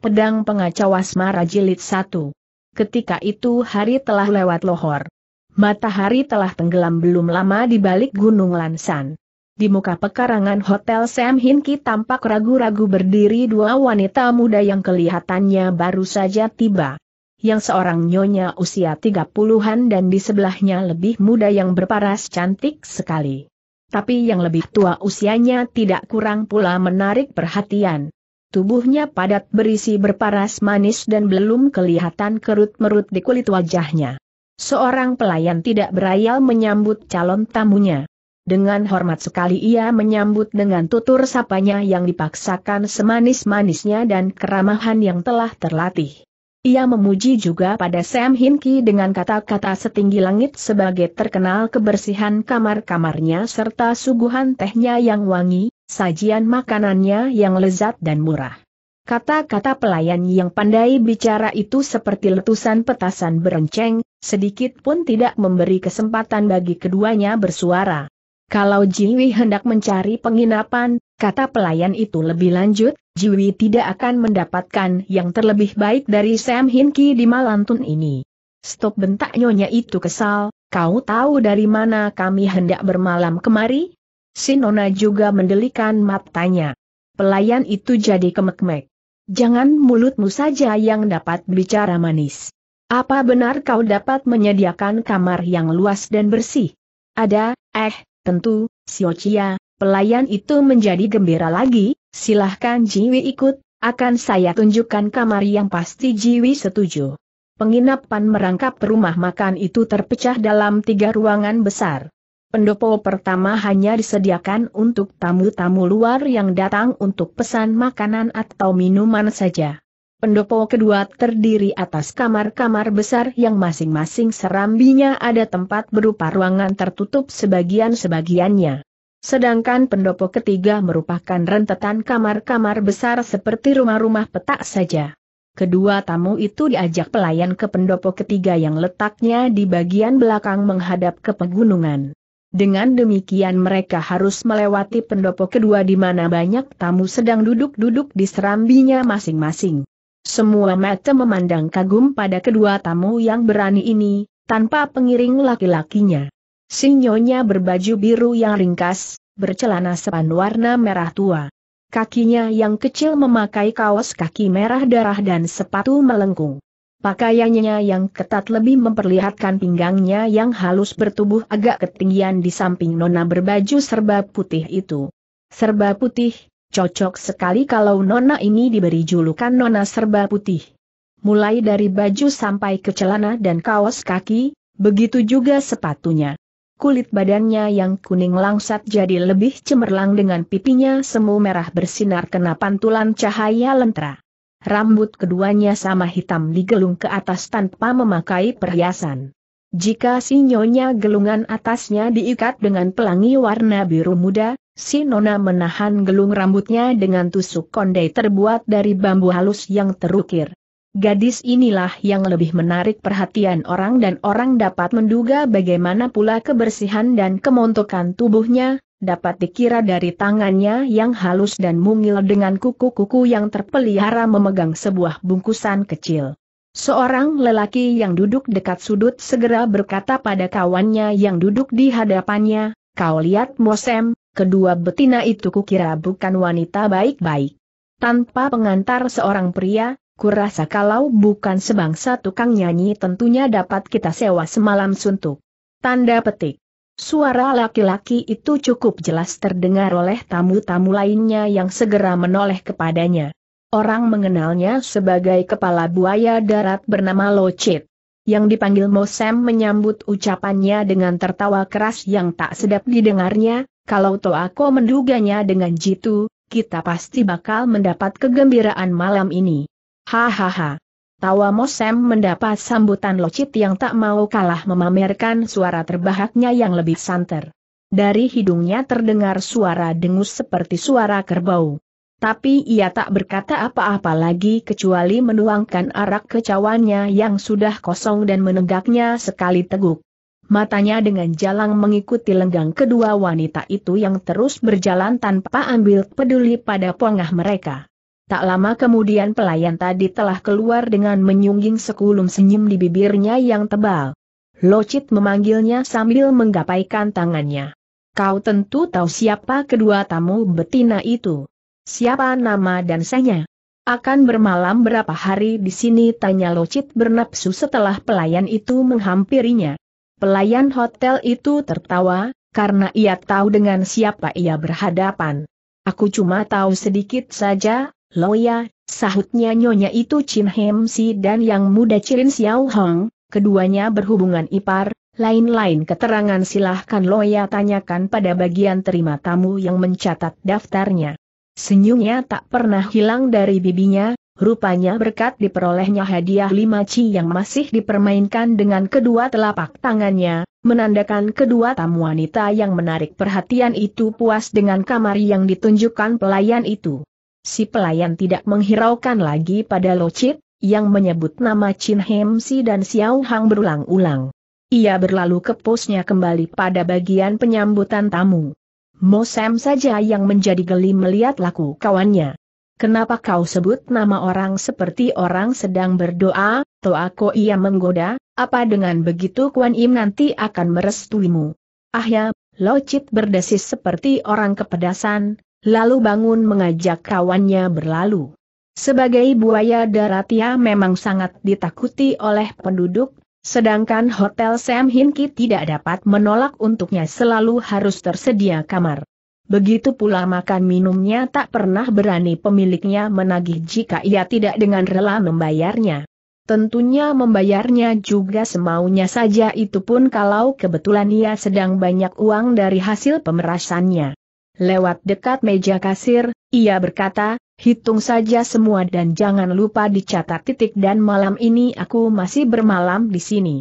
Pedang Pengacau Asmara Jilid 1. Ketika itu hari telah lewat lohor. Matahari telah tenggelam belum lama di balik Gunung Lansan. Di muka pekarangan Hotel Sam Hinki tampak ragu-ragu berdiri dua wanita muda yang kelihatannya baru saja tiba. Yang seorang nyonya usia 30-an dan di sebelahnya lebih muda yang berparas cantik sekali. Tapi yang lebih tua usianya tidak kurang pula menarik perhatian. Tubuhnya padat berisi berparas manis dan belum kelihatan kerut-merut di kulit wajahnya. Seorang pelayan tidak berayal menyambut calon tamunya. Dengan hormat sekali ia menyambut dengan tutur sapanya yang dipaksakan semanis-manisnya dan keramahan yang telah terlatih. Ia memuji juga pada Sam Hinki dengan kata-kata setinggi langit sebagai terkenal kebersihan kamar-kamarnya serta suguhan tehnya yang wangi, sajian makanannya yang lezat dan murah. Kata-kata pelayan yang pandai bicara itu seperti letusan petasan berenceng, sedikit pun tidak memberi kesempatan bagi keduanya bersuara. Kalau Jiwi hendak mencari penginapan, kata pelayan itu lebih lanjut, Jiwi tidak akan mendapatkan yang terlebih baik dari Sam Hinki di Malantun ini. Stop bentak nyonya itu kesal, kau tahu dari mana kami hendak bermalam kemari? Sinona juga mendelikan matanya. Pelayan itu jadi kemek-mek. Jangan mulutmu saja yang dapat bicara manis. Apa benar kau dapat menyediakan kamar yang luas dan bersih? Ada, eh, tentu, Siocia, Pelayan itu menjadi gembira lagi, silahkan Jiwi ikut, akan saya tunjukkan kamar yang pasti Jiwi setuju. Penginapan merangkap rumah makan itu terpecah dalam tiga ruangan besar. Pendopo pertama hanya disediakan untuk tamu-tamu luar yang datang untuk pesan makanan atau minuman saja. Pendopo kedua terdiri atas kamar-kamar besar yang masing-masing serambinya ada tempat berupa ruangan tertutup sebagian-sebagiannya. Sedangkan pendopo ketiga merupakan rentetan kamar-kamar besar seperti rumah-rumah petak saja. Kedua tamu itu diajak pelayan ke pendopo ketiga yang letaknya di bagian belakang menghadap ke pegunungan. Dengan demikian mereka harus melewati pendopo kedua di mana banyak tamu sedang duduk-duduk di serambinya masing-masing. Semua mata memandang kagum pada kedua tamu yang berani ini, tanpa pengiring laki-lakinya. Sinyonya berbaju biru yang ringkas, bercelana sepan warna merah tua. Kakinya yang kecil memakai kaos kaki merah darah dan sepatu melengkung. Pakaiannya yang ketat lebih memperlihatkan pinggangnya yang halus bertubuh agak ketinggian di samping nona berbaju serba putih itu. Serba putih, cocok sekali kalau nona ini diberi julukan nona serba putih. Mulai dari baju sampai ke celana dan kaos kaki, begitu juga sepatunya kulit badannya yang kuning langsat jadi lebih cemerlang dengan pipinya semu merah bersinar kena pantulan cahaya lentera. Rambut keduanya sama hitam digelung ke atas tanpa memakai perhiasan. Jika si nyonya gelungan atasnya diikat dengan pelangi warna biru muda, si nona menahan gelung rambutnya dengan tusuk kondai terbuat dari bambu halus yang terukir. Gadis inilah yang lebih menarik perhatian orang dan orang dapat menduga bagaimana pula kebersihan dan kemontokan tubuhnya, dapat dikira dari tangannya yang halus dan mungil dengan kuku-kuku yang terpelihara memegang sebuah bungkusan kecil. Seorang lelaki yang duduk dekat sudut segera berkata pada kawannya yang duduk di hadapannya, kau lihat Mosem, kedua betina itu kukira bukan wanita baik-baik. Tanpa pengantar seorang pria, kurasa kalau bukan sebangsa tukang nyanyi tentunya dapat kita sewa semalam suntuk. Tanda petik. Suara laki-laki itu cukup jelas terdengar oleh tamu-tamu lainnya yang segera menoleh kepadanya. Orang mengenalnya sebagai kepala buaya darat bernama Locit. Yang dipanggil Mosem menyambut ucapannya dengan tertawa keras yang tak sedap didengarnya, kalau Toako menduganya dengan jitu, kita pasti bakal mendapat kegembiraan malam ini. Hahaha. Tawa Mosem mendapat sambutan locit yang tak mau kalah memamerkan suara terbahaknya yang lebih santer. Dari hidungnya terdengar suara dengus seperti suara kerbau. Tapi ia tak berkata apa-apa lagi kecuali menuangkan arak kecawannya yang sudah kosong dan menegaknya sekali teguk. Matanya dengan jalang mengikuti lenggang kedua wanita itu yang terus berjalan tanpa ambil peduli pada pongah mereka. Tak lama kemudian pelayan tadi telah keluar dengan menyungging sekulum senyum di bibirnya yang tebal. Locit memanggilnya sambil menggapaikan tangannya. Kau tentu tahu siapa kedua tamu betina itu. Siapa nama dan sanya? Akan bermalam berapa hari di sini tanya Locit bernapsu setelah pelayan itu menghampirinya. Pelayan hotel itu tertawa, karena ia tahu dengan siapa ia berhadapan. Aku cuma tahu sedikit saja, Loya, sahutnya nyonya itu Chin Hem Si dan yang muda Chin Xiao Hong, keduanya berhubungan ipar, lain-lain keterangan silahkan Loya tanyakan pada bagian terima tamu yang mencatat daftarnya. Senyumnya tak pernah hilang dari bibinya, rupanya berkat diperolehnya hadiah lima ci yang masih dipermainkan dengan kedua telapak tangannya, menandakan kedua tamu wanita yang menarik perhatian itu puas dengan kamar yang ditunjukkan pelayan itu si pelayan tidak menghiraukan lagi pada Locit, yang menyebut nama Chin Si dan Xiao Hang berulang-ulang. Ia berlalu ke posnya kembali pada bagian penyambutan tamu. Mo Sam saja yang menjadi geli melihat laku kawannya. Kenapa kau sebut nama orang seperti orang sedang berdoa, aku ia menggoda, apa dengan begitu Kuan Im nanti akan merestuimu? Ah ya, Locit berdesis seperti orang kepedasan, lalu bangun mengajak kawannya berlalu. Sebagai buaya darat ia memang sangat ditakuti oleh penduduk, sedangkan Hotel Sam Hinki tidak dapat menolak untuknya selalu harus tersedia kamar. Begitu pula makan minumnya tak pernah berani pemiliknya menagih jika ia tidak dengan rela membayarnya. Tentunya membayarnya juga semaunya saja itu pun kalau kebetulan ia sedang banyak uang dari hasil pemerasannya. Lewat dekat meja kasir, ia berkata, hitung saja semua dan jangan lupa dicatat titik dan malam ini aku masih bermalam di sini.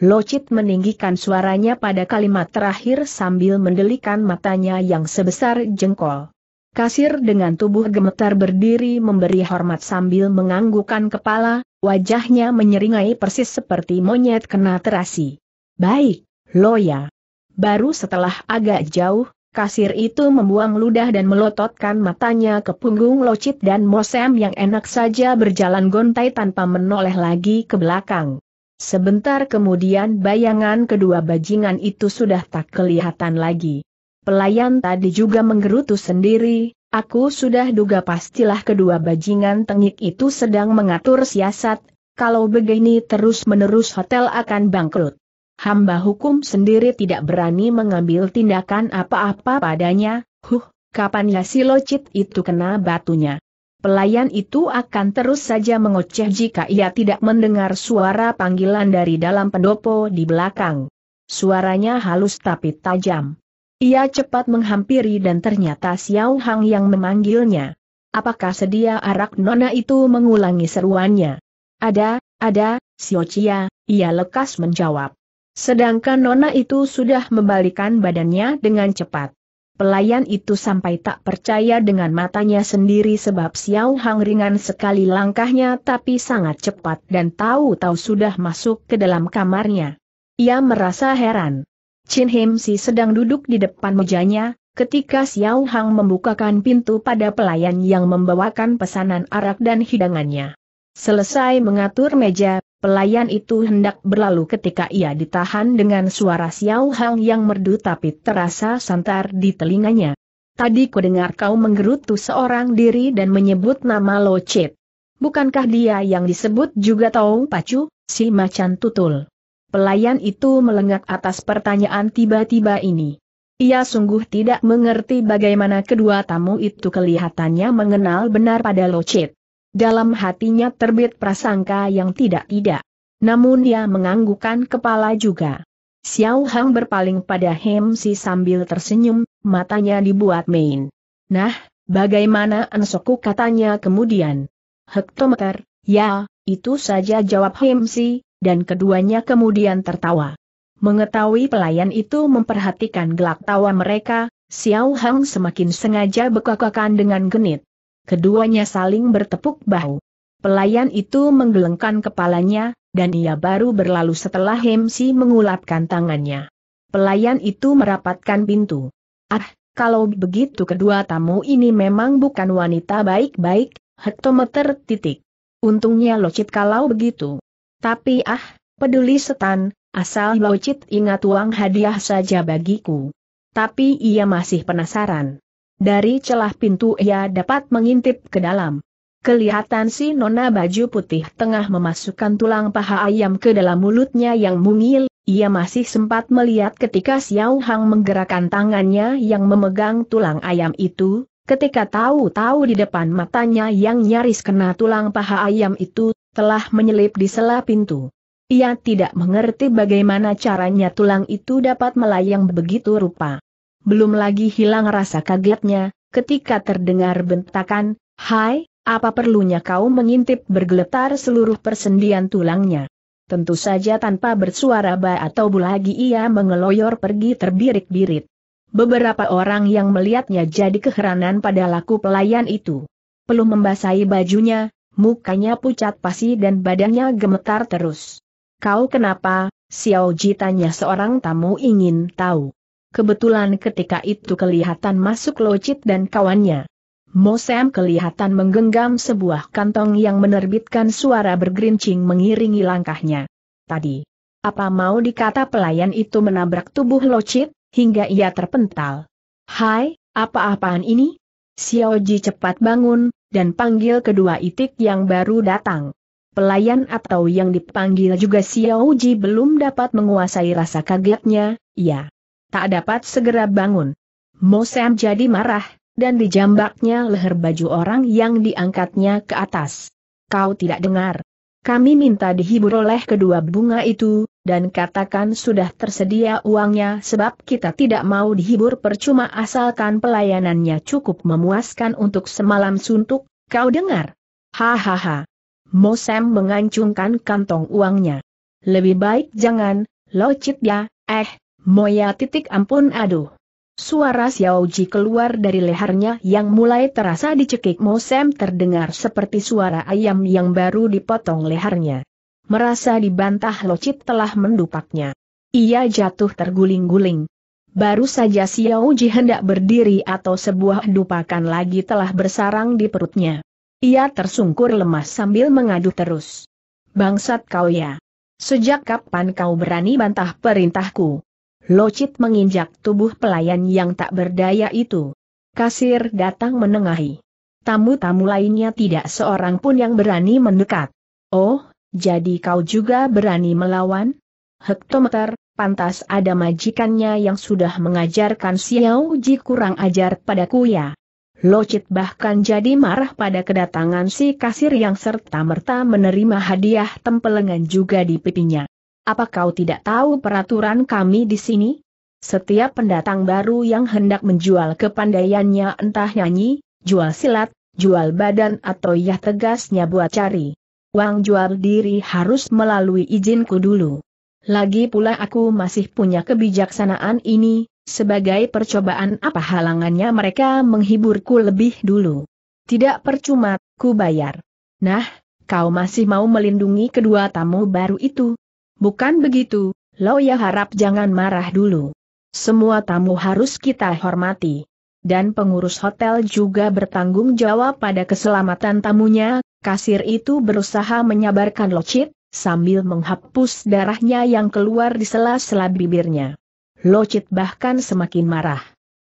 Locit meninggikan suaranya pada kalimat terakhir sambil mendelikan matanya yang sebesar jengkol. Kasir dengan tubuh gemetar berdiri memberi hormat sambil menganggukkan kepala, wajahnya menyeringai persis seperti monyet kena terasi. Baik, Loya. Baru setelah agak jauh, Kasir itu membuang ludah dan melototkan matanya ke punggung locit dan Mosem yang enak saja berjalan gontai tanpa menoleh lagi ke belakang. Sebentar kemudian bayangan kedua bajingan itu sudah tak kelihatan lagi. Pelayan tadi juga menggerutu sendiri, aku sudah duga pastilah kedua bajingan tengik itu sedang mengatur siasat, kalau begini terus-menerus hotel akan bangkrut hamba hukum sendiri tidak berani mengambil tindakan apa-apa padanya, huh, kapan ya si locit itu kena batunya. Pelayan itu akan terus saja mengoceh jika ia tidak mendengar suara panggilan dari dalam pendopo di belakang. Suaranya halus tapi tajam. Ia cepat menghampiri dan ternyata Xiao Hang yang memanggilnya. Apakah sedia arak nona itu mengulangi seruannya? Ada, ada, Xiao Chia, ia lekas menjawab. Sedangkan Nona itu sudah membalikan badannya dengan cepat. Pelayan itu sampai tak percaya dengan matanya sendiri sebab Xiao Hang ringan sekali langkahnya tapi sangat cepat dan tahu-tahu sudah masuk ke dalam kamarnya. Ia merasa heran. Chin Him Si sedang duduk di depan mejanya, ketika Xiao Hang membukakan pintu pada pelayan yang membawakan pesanan arak dan hidangannya. Selesai mengatur meja, pelayan itu hendak berlalu ketika ia ditahan dengan suara Xiao Hang yang merdu tapi terasa santar di telinganya. Tadi ku dengar kau menggerutu seorang diri dan menyebut nama Lo Chit. Bukankah dia yang disebut juga tahu Pacu, si macan tutul? Pelayan itu melengak atas pertanyaan tiba-tiba ini. Ia sungguh tidak mengerti bagaimana kedua tamu itu kelihatannya mengenal benar pada Lo Chit. Dalam hatinya terbit prasangka yang tidak-tidak. Namun ia menganggukkan kepala juga. Xiao Hang berpaling pada Si sambil tersenyum, matanya dibuat main. Nah, bagaimana Ansoku katanya kemudian? Hektometer, ya, itu saja jawab Si, dan keduanya kemudian tertawa. Mengetahui pelayan itu memperhatikan gelak tawa mereka, Xiao Hang semakin sengaja bekakakan dengan genit. Keduanya saling bertepuk bahu. Pelayan itu menggelengkan kepalanya, dan ia baru berlalu setelah Hemsi mengulapkan tangannya. Pelayan itu merapatkan pintu. Ah, kalau begitu kedua tamu ini memang bukan wanita baik-baik, hektometer titik. Untungnya locit kalau begitu. Tapi ah, peduli setan, asal locit ingat uang hadiah saja bagiku. Tapi ia masih penasaran. Dari celah pintu ia dapat mengintip ke dalam. Kelihatan si nona baju putih tengah memasukkan tulang paha ayam ke dalam mulutnya yang mungil, ia masih sempat melihat ketika Xiao Hang menggerakkan tangannya yang memegang tulang ayam itu, ketika tahu-tahu di depan matanya yang nyaris kena tulang paha ayam itu, telah menyelip di sela pintu. Ia tidak mengerti bagaimana caranya tulang itu dapat melayang begitu rupa belum lagi hilang rasa kagetnya, ketika terdengar bentakan, Hai, apa perlunya kau mengintip bergeletar seluruh persendian tulangnya. Tentu saja tanpa bersuara ba atau bulagi ia mengeloyor pergi terbirit birit Beberapa orang yang melihatnya jadi keheranan pada laku pelayan itu. Perlu membasahi bajunya, mukanya pucat pasi dan badannya gemetar terus. Kau kenapa, Xiao Ji tanya seorang tamu ingin tahu. Kebetulan ketika itu kelihatan masuk locit dan kawannya. Mosem kelihatan menggenggam sebuah kantong yang menerbitkan suara bergerincing mengiringi langkahnya. Tadi, apa mau dikata pelayan itu menabrak tubuh locit, hingga ia terpental. Hai, apa-apaan ini? Xiaoji cepat bangun, dan panggil kedua itik yang baru datang. Pelayan atau yang dipanggil juga Xiaoji belum dapat menguasai rasa kagetnya, ya tak dapat segera bangun. Mosem jadi marah, dan dijambaknya leher baju orang yang diangkatnya ke atas. Kau tidak dengar. Kami minta dihibur oleh kedua bunga itu, dan katakan sudah tersedia uangnya sebab kita tidak mau dihibur percuma asalkan pelayanannya cukup memuaskan untuk semalam suntuk, kau dengar? Hahaha. Mosem mengancungkan kantong uangnya. Lebih baik jangan, locit ya, eh, Moya titik ampun aduh. Suara Xiao Ji keluar dari lehernya yang mulai terasa dicekik Mo Sam terdengar seperti suara ayam yang baru dipotong lehernya. Merasa dibantah locit telah mendupaknya. Ia jatuh terguling-guling. Baru saja Xiao Ji hendak berdiri atau sebuah dupakan lagi telah bersarang di perutnya. Ia tersungkur lemas sambil mengadu terus. Bangsat kau ya. Sejak kapan kau berani bantah perintahku? Locit menginjak tubuh pelayan yang tak berdaya itu. Kasir datang menengahi. Tamu-tamu lainnya tidak seorang pun yang berani mendekat. Oh, jadi kau juga berani melawan? Hektometer, pantas ada majikannya yang sudah mengajarkan Xiao Ji kurang ajar padaku ya. Locit bahkan jadi marah pada kedatangan si kasir yang serta-merta menerima hadiah tempelengan juga di pipinya. Apa kau tidak tahu peraturan kami di sini? Setiap pendatang baru yang hendak menjual kepandaiannya entah nyanyi, jual silat, jual badan atau ya tegasnya buat cari. Uang jual diri harus melalui izinku dulu. Lagi pula aku masih punya kebijaksanaan ini, sebagai percobaan apa halangannya mereka menghiburku lebih dulu. Tidak percuma, ku bayar. Nah, kau masih mau melindungi kedua tamu baru itu, Bukan begitu, Loya harap jangan marah dulu. Semua tamu harus kita hormati. Dan pengurus hotel juga bertanggung jawab pada keselamatan tamunya, kasir itu berusaha menyabarkan Locit, sambil menghapus darahnya yang keluar di sela-sela bibirnya. Locit bahkan semakin marah.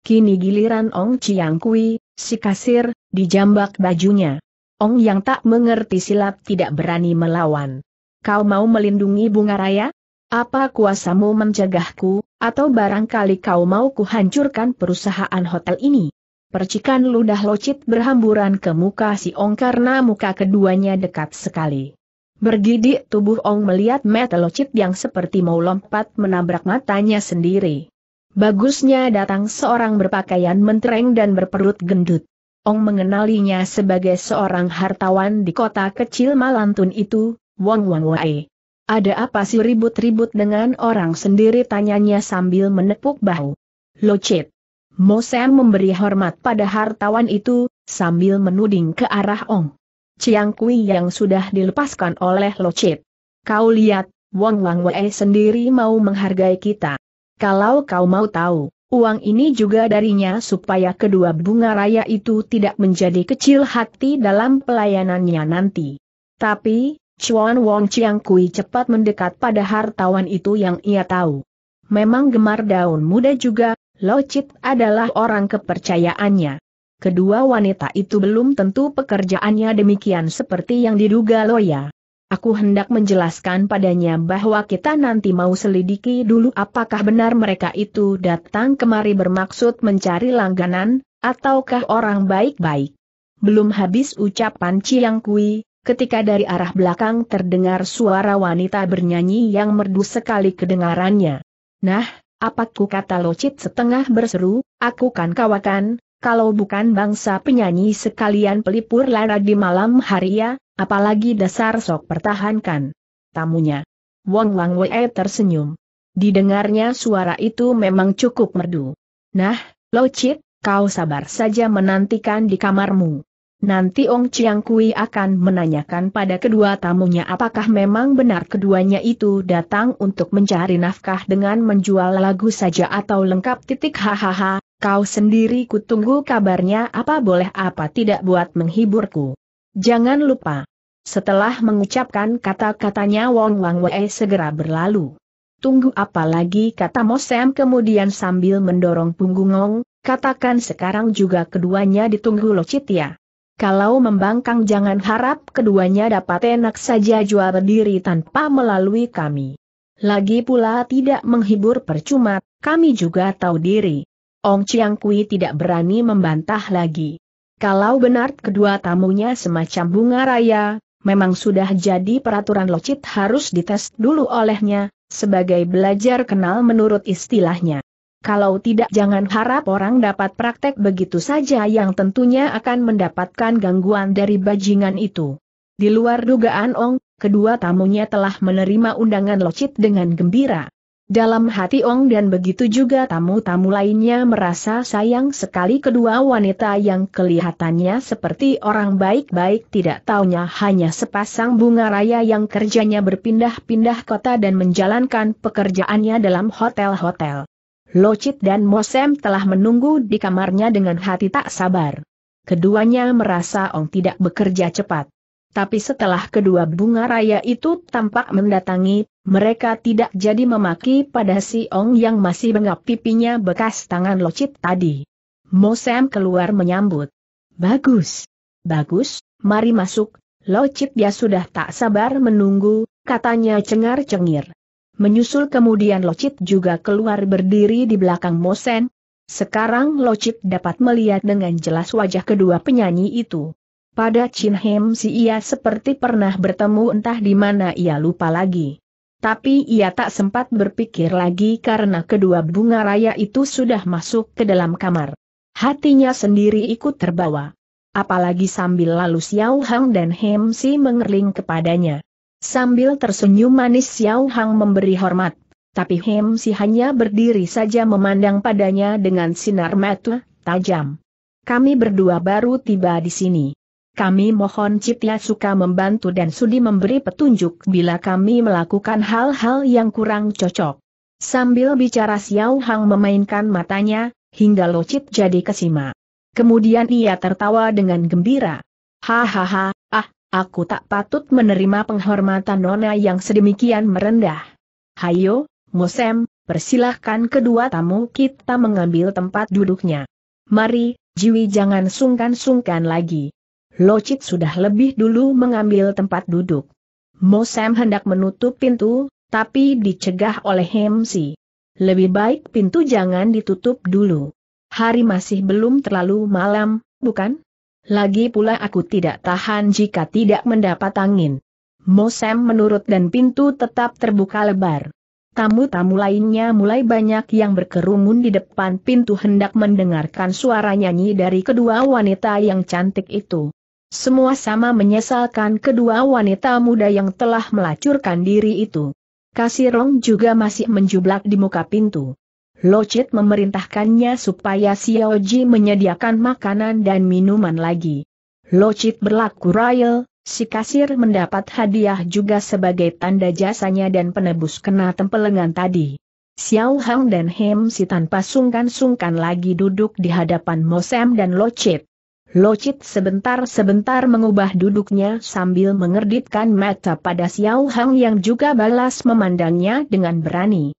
Kini giliran Ong Chiang Kui, si kasir, dijambak bajunya. Ong yang tak mengerti silap tidak berani melawan kau mau melindungi bunga raya? Apa kuasamu mencegahku, atau barangkali kau mau kuhancurkan perusahaan hotel ini? Percikan ludah locit berhamburan ke muka si Ong karena muka keduanya dekat sekali. Bergidik tubuh Ong melihat mata locit yang seperti mau lompat menabrak matanya sendiri. Bagusnya datang seorang berpakaian mentereng dan berperut gendut. Ong mengenalinya sebagai seorang hartawan di kota kecil Malantun itu, Wong Wang Wai. Ada apa sih ribut-ribut dengan orang sendiri tanyanya sambil menepuk bahu. Locit. Mo Sam memberi hormat pada hartawan itu, sambil menuding ke arah Ong. Chiang Kui yang sudah dilepaskan oleh Locit. Kau lihat, Wong Wang Wei sendiri mau menghargai kita. Kalau kau mau tahu, uang ini juga darinya supaya kedua bunga raya itu tidak menjadi kecil hati dalam pelayanannya nanti. Tapi, Chuan Wong Chiang Kui cepat mendekat pada hartawan itu yang ia tahu. Memang gemar daun muda juga, Lo Chit adalah orang kepercayaannya. Kedua wanita itu belum tentu pekerjaannya demikian seperti yang diduga Lo Ya. Aku hendak menjelaskan padanya bahwa kita nanti mau selidiki dulu apakah benar mereka itu datang kemari bermaksud mencari langganan, ataukah orang baik-baik. Belum habis ucapan Chiang Kui, ketika dari arah belakang terdengar suara wanita bernyanyi yang merdu sekali kedengarannya. Nah, apaku kata locit setengah berseru, aku kan kawakan, kalau bukan bangsa penyanyi sekalian pelipur lara di malam hari ya, apalagi dasar sok pertahankan. Tamunya. Wong Wang Wei tersenyum. Didengarnya suara itu memang cukup merdu. Nah, locit, kau sabar saja menantikan di kamarmu. Nanti Ong Chiang Kui akan menanyakan pada kedua tamunya apakah memang benar keduanya itu datang untuk mencari nafkah dengan menjual lagu saja atau lengkap titik hahaha, kau sendiri kutunggu kabarnya apa boleh apa tidak buat menghiburku. Jangan lupa. Setelah mengucapkan kata-katanya Wong Wang Wei segera berlalu. Tunggu apa lagi kata Mosem kemudian sambil mendorong punggung Ong, katakan sekarang juga keduanya ditunggu Lo Citia. Kalau membangkang jangan harap keduanya dapat enak saja jual berdiri tanpa melalui kami. Lagi pula tidak menghibur percuma, kami juga tahu diri. Ong Chiang Kui tidak berani membantah lagi. Kalau benar kedua tamunya semacam bunga raya, memang sudah jadi peraturan locit harus dites dulu olehnya, sebagai belajar kenal menurut istilahnya. Kalau tidak jangan harap orang dapat praktek begitu saja yang tentunya akan mendapatkan gangguan dari bajingan itu. Di luar dugaan Ong, kedua tamunya telah menerima undangan locit dengan gembira. Dalam hati Ong dan begitu juga tamu-tamu lainnya merasa sayang sekali kedua wanita yang kelihatannya seperti orang baik-baik tidak taunya hanya sepasang bunga raya yang kerjanya berpindah-pindah kota dan menjalankan pekerjaannya dalam hotel-hotel. Locit dan Mosem telah menunggu di kamarnya dengan hati tak sabar. Keduanya merasa Ong tidak bekerja cepat. Tapi setelah kedua bunga raya itu tampak mendatangi, mereka tidak jadi memaki pada si Ong yang masih bengap pipinya bekas tangan locit tadi. Mosem keluar menyambut. Bagus. Bagus, mari masuk. Locit dia sudah tak sabar menunggu, katanya cengar-cengir. Menyusul kemudian Locit juga keluar berdiri di belakang Mosen. Sekarang Locit dapat melihat dengan jelas wajah kedua penyanyi itu. Pada Chin Hem si ia seperti pernah bertemu entah di mana ia lupa lagi. Tapi ia tak sempat berpikir lagi karena kedua bunga raya itu sudah masuk ke dalam kamar. Hatinya sendiri ikut terbawa. Apalagi sambil lalu Xiao Hang dan Hem Si mengerling kepadanya. Sambil tersenyum manis Xiao Hang memberi hormat. Tapi Hem Si hanya berdiri saja memandang padanya dengan sinar mata tajam. Kami berdua baru tiba di sini. Kami mohon Citya suka membantu dan sudi memberi petunjuk bila kami melakukan hal-hal yang kurang cocok. Sambil bicara Xiao Hang memainkan matanya, hingga locit jadi kesima. Kemudian ia tertawa dengan gembira. Hahaha, aku tak patut menerima penghormatan nona yang sedemikian merendah. Hayo, Mosem, persilahkan kedua tamu kita mengambil tempat duduknya. Mari, Jiwi jangan sungkan-sungkan lagi. Locit sudah lebih dulu mengambil tempat duduk. Mosem hendak menutup pintu, tapi dicegah oleh Hemsi. Lebih baik pintu jangan ditutup dulu. Hari masih belum terlalu malam, bukan? Lagi pula aku tidak tahan jika tidak mendapat angin. Mosem menurut dan pintu tetap terbuka lebar. Tamu-tamu lainnya mulai banyak yang berkerumun di depan pintu hendak mendengarkan suara nyanyi dari kedua wanita yang cantik itu. Semua sama menyesalkan kedua wanita muda yang telah melacurkan diri itu. Kasirong juga masih menjublak di muka pintu. Locit memerintahkannya supaya Xiaoji menyediakan makanan dan minuman lagi. Locit berlaku royal, si kasir mendapat hadiah juga sebagai tanda jasanya dan penebus kena tempelengan tadi. Xiao Hang dan Hem si tanpa sungkan-sungkan lagi duduk di hadapan Mosem dan Locit. Locit sebentar-sebentar mengubah duduknya sambil mengerditkan mata pada Xiao Hang yang juga balas memandangnya dengan berani.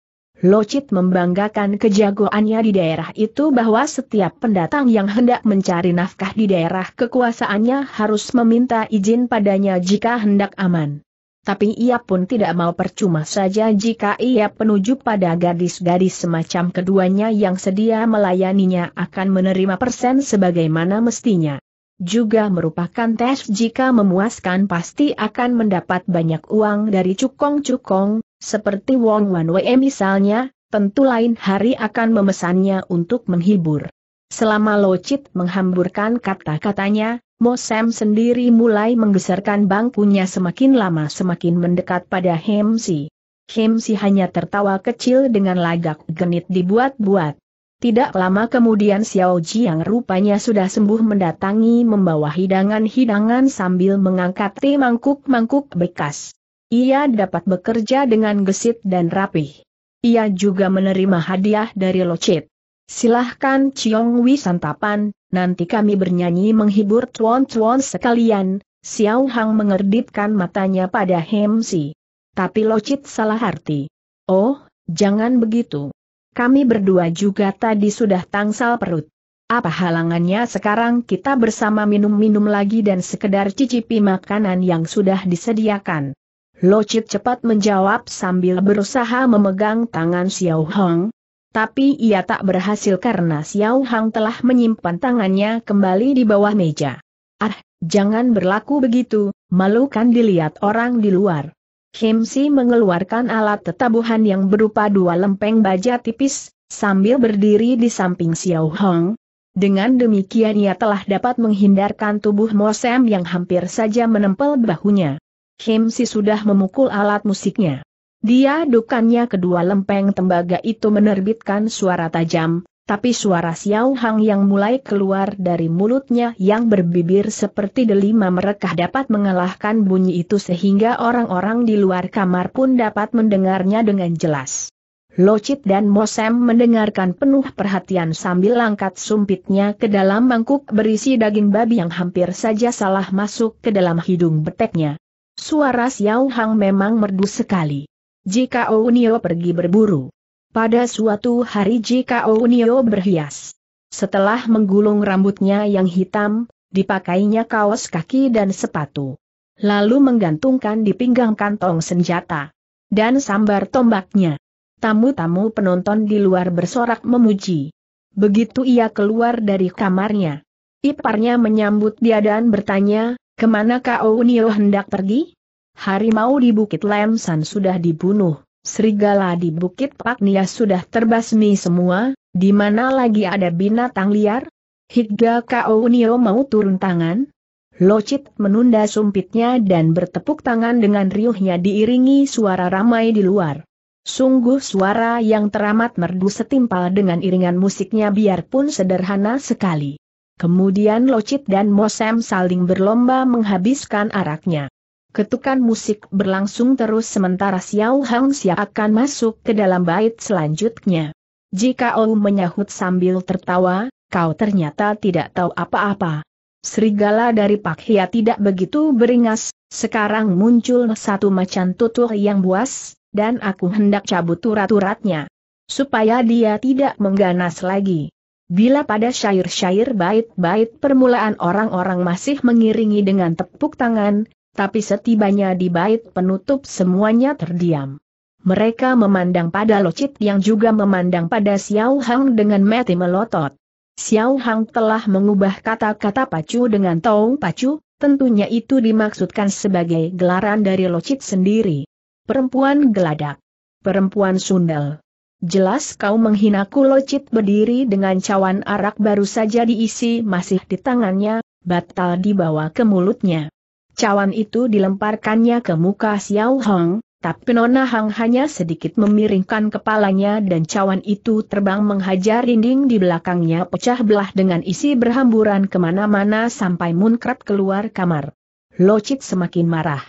Locit membanggakan kejagoannya di daerah itu bahwa setiap pendatang yang hendak mencari nafkah di daerah kekuasaannya harus meminta izin padanya jika hendak aman. Tapi ia pun tidak mau percuma saja jika ia penuju pada gadis-gadis semacam keduanya yang sedia melayaninya akan menerima persen sebagaimana mestinya. Juga merupakan tes jika memuaskan pasti akan mendapat banyak uang dari cukong-cukong, seperti Wong Wei misalnya, tentu lain hari akan memesannya untuk menghibur. Selama Locit menghamburkan kata-katanya, Mo Sam sendiri mulai menggeserkan bangkunya semakin lama semakin mendekat pada Hemsi. Hemsi hanya tertawa kecil dengan lagak genit dibuat-buat. Tidak lama kemudian Xiao Ji yang rupanya sudah sembuh mendatangi membawa hidangan-hidangan sambil mengangkat mangkuk-mangkuk bekas. Ia dapat bekerja dengan gesit dan rapih. Ia juga menerima hadiah dari Locit. Silahkan Ciong Wi santapan, nanti kami bernyanyi menghibur tuan-tuan sekalian, Xiao Hang mengerdipkan matanya pada Hemsi. Tapi Locit salah arti. Oh, jangan begitu. Kami berdua juga tadi sudah tangsal perut. Apa halangannya sekarang kita bersama minum-minum lagi dan sekedar cicipi makanan yang sudah disediakan? Locit cepat menjawab sambil berusaha memegang tangan Xiao Hong. Tapi ia tak berhasil karena Xiao Hong telah menyimpan tangannya kembali di bawah meja. Ah, jangan berlaku begitu, malu kan dilihat orang di luar. Kim Si mengeluarkan alat tetabuhan yang berupa dua lempeng baja tipis, sambil berdiri di samping Xiao Hong. Dengan demikian ia telah dapat menghindarkan tubuh Mosem yang hampir saja menempel bahunya. Kim Si sudah memukul alat musiknya. Dia dukannya kedua lempeng tembaga itu menerbitkan suara tajam, tapi suara Xiao Hang yang mulai keluar dari mulutnya yang berbibir seperti delima merekah dapat mengalahkan bunyi itu sehingga orang-orang di luar kamar pun dapat mendengarnya dengan jelas. Locit dan Mosem mendengarkan penuh perhatian sambil langkat sumpitnya ke dalam mangkuk berisi daging babi yang hampir saja salah masuk ke dalam hidung beteknya. Suara Xiao Hang memang merdu sekali. Jika Ounio pergi berburu. Pada suatu hari jika Ounio berhias. Setelah menggulung rambutnya yang hitam, dipakainya kaos kaki dan sepatu. Lalu menggantungkan di pinggang kantong senjata. Dan sambar tombaknya. Tamu-tamu penonton di luar bersorak memuji. Begitu ia keluar dari kamarnya. Iparnya menyambut dia dan bertanya, Kemana Kau Nio hendak pergi? Harimau di Bukit Lemsan sudah dibunuh, serigala di Bukit Paknia sudah terbasmi semua, di mana lagi ada binatang liar? Hingga Kao Nio mau turun tangan? Locit menunda sumpitnya dan bertepuk tangan dengan riuhnya diiringi suara ramai di luar. Sungguh suara yang teramat merdu setimpal dengan iringan musiknya biarpun sederhana sekali. Kemudian Locit dan Mosem saling berlomba menghabiskan araknya. Ketukan musik berlangsung terus sementara Xiao Hang Xia akan masuk ke dalam bait selanjutnya. Jika Ou menyahut sambil tertawa, kau ternyata tidak tahu apa-apa. Serigala dari Pak Hia tidak begitu beringas, sekarang muncul satu macan tutur yang buas, dan aku hendak cabut turat-turatnya Supaya dia tidak mengganas lagi. Bila pada syair-syair bait-bait permulaan orang-orang masih mengiringi dengan tepuk tangan, tapi setibanya di bait penutup semuanya terdiam. Mereka memandang pada Locit yang juga memandang pada Xiao Hang dengan mati melotot. Xiao Hang telah mengubah kata-kata pacu dengan tong pacu, tentunya itu dimaksudkan sebagai gelaran dari Locit sendiri. Perempuan geladak. Perempuan sundel. Jelas kau menghinaku locit berdiri dengan cawan arak baru saja diisi masih di tangannya, batal dibawa ke mulutnya. Cawan itu dilemparkannya ke muka Xiao Hong, tapi Nona Hang hanya sedikit memiringkan kepalanya dan cawan itu terbang menghajar dinding di belakangnya pecah belah dengan isi berhamburan kemana-mana sampai munkrat keluar kamar. Locit semakin marah.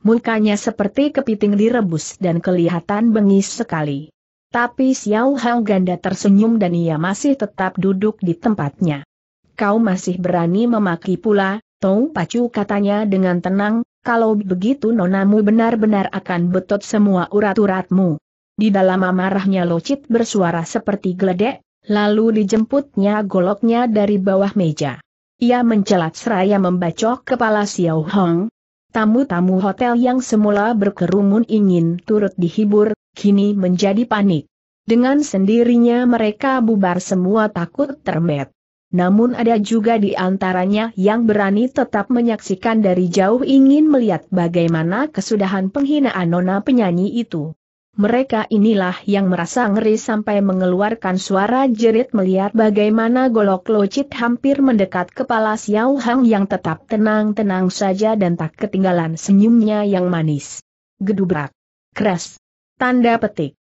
Mukanya seperti kepiting direbus dan kelihatan bengis sekali. Tapi Xiao Hao Ganda tersenyum dan ia masih tetap duduk di tempatnya. Kau masih berani memaki pula, Tong Pacu katanya dengan tenang, kalau begitu nonamu benar-benar akan betot semua urat-uratmu. Di dalam amarahnya Locit bersuara seperti geledek, lalu dijemputnya goloknya dari bawah meja. Ia mencelat seraya membacok kepala Xiao Hong. Tamu-tamu hotel yang semula berkerumun ingin turut dihibur, kini menjadi panik. Dengan sendirinya mereka bubar semua takut termet. Namun ada juga di antaranya yang berani tetap menyaksikan dari jauh ingin melihat bagaimana kesudahan penghinaan nona penyanyi itu. Mereka inilah yang merasa ngeri sampai mengeluarkan suara jerit melihat bagaimana golok locit hampir mendekat kepala Xiao Hang yang tetap tenang-tenang saja dan tak ketinggalan senyumnya yang manis. Gedubrak. Keras. Tanda petik.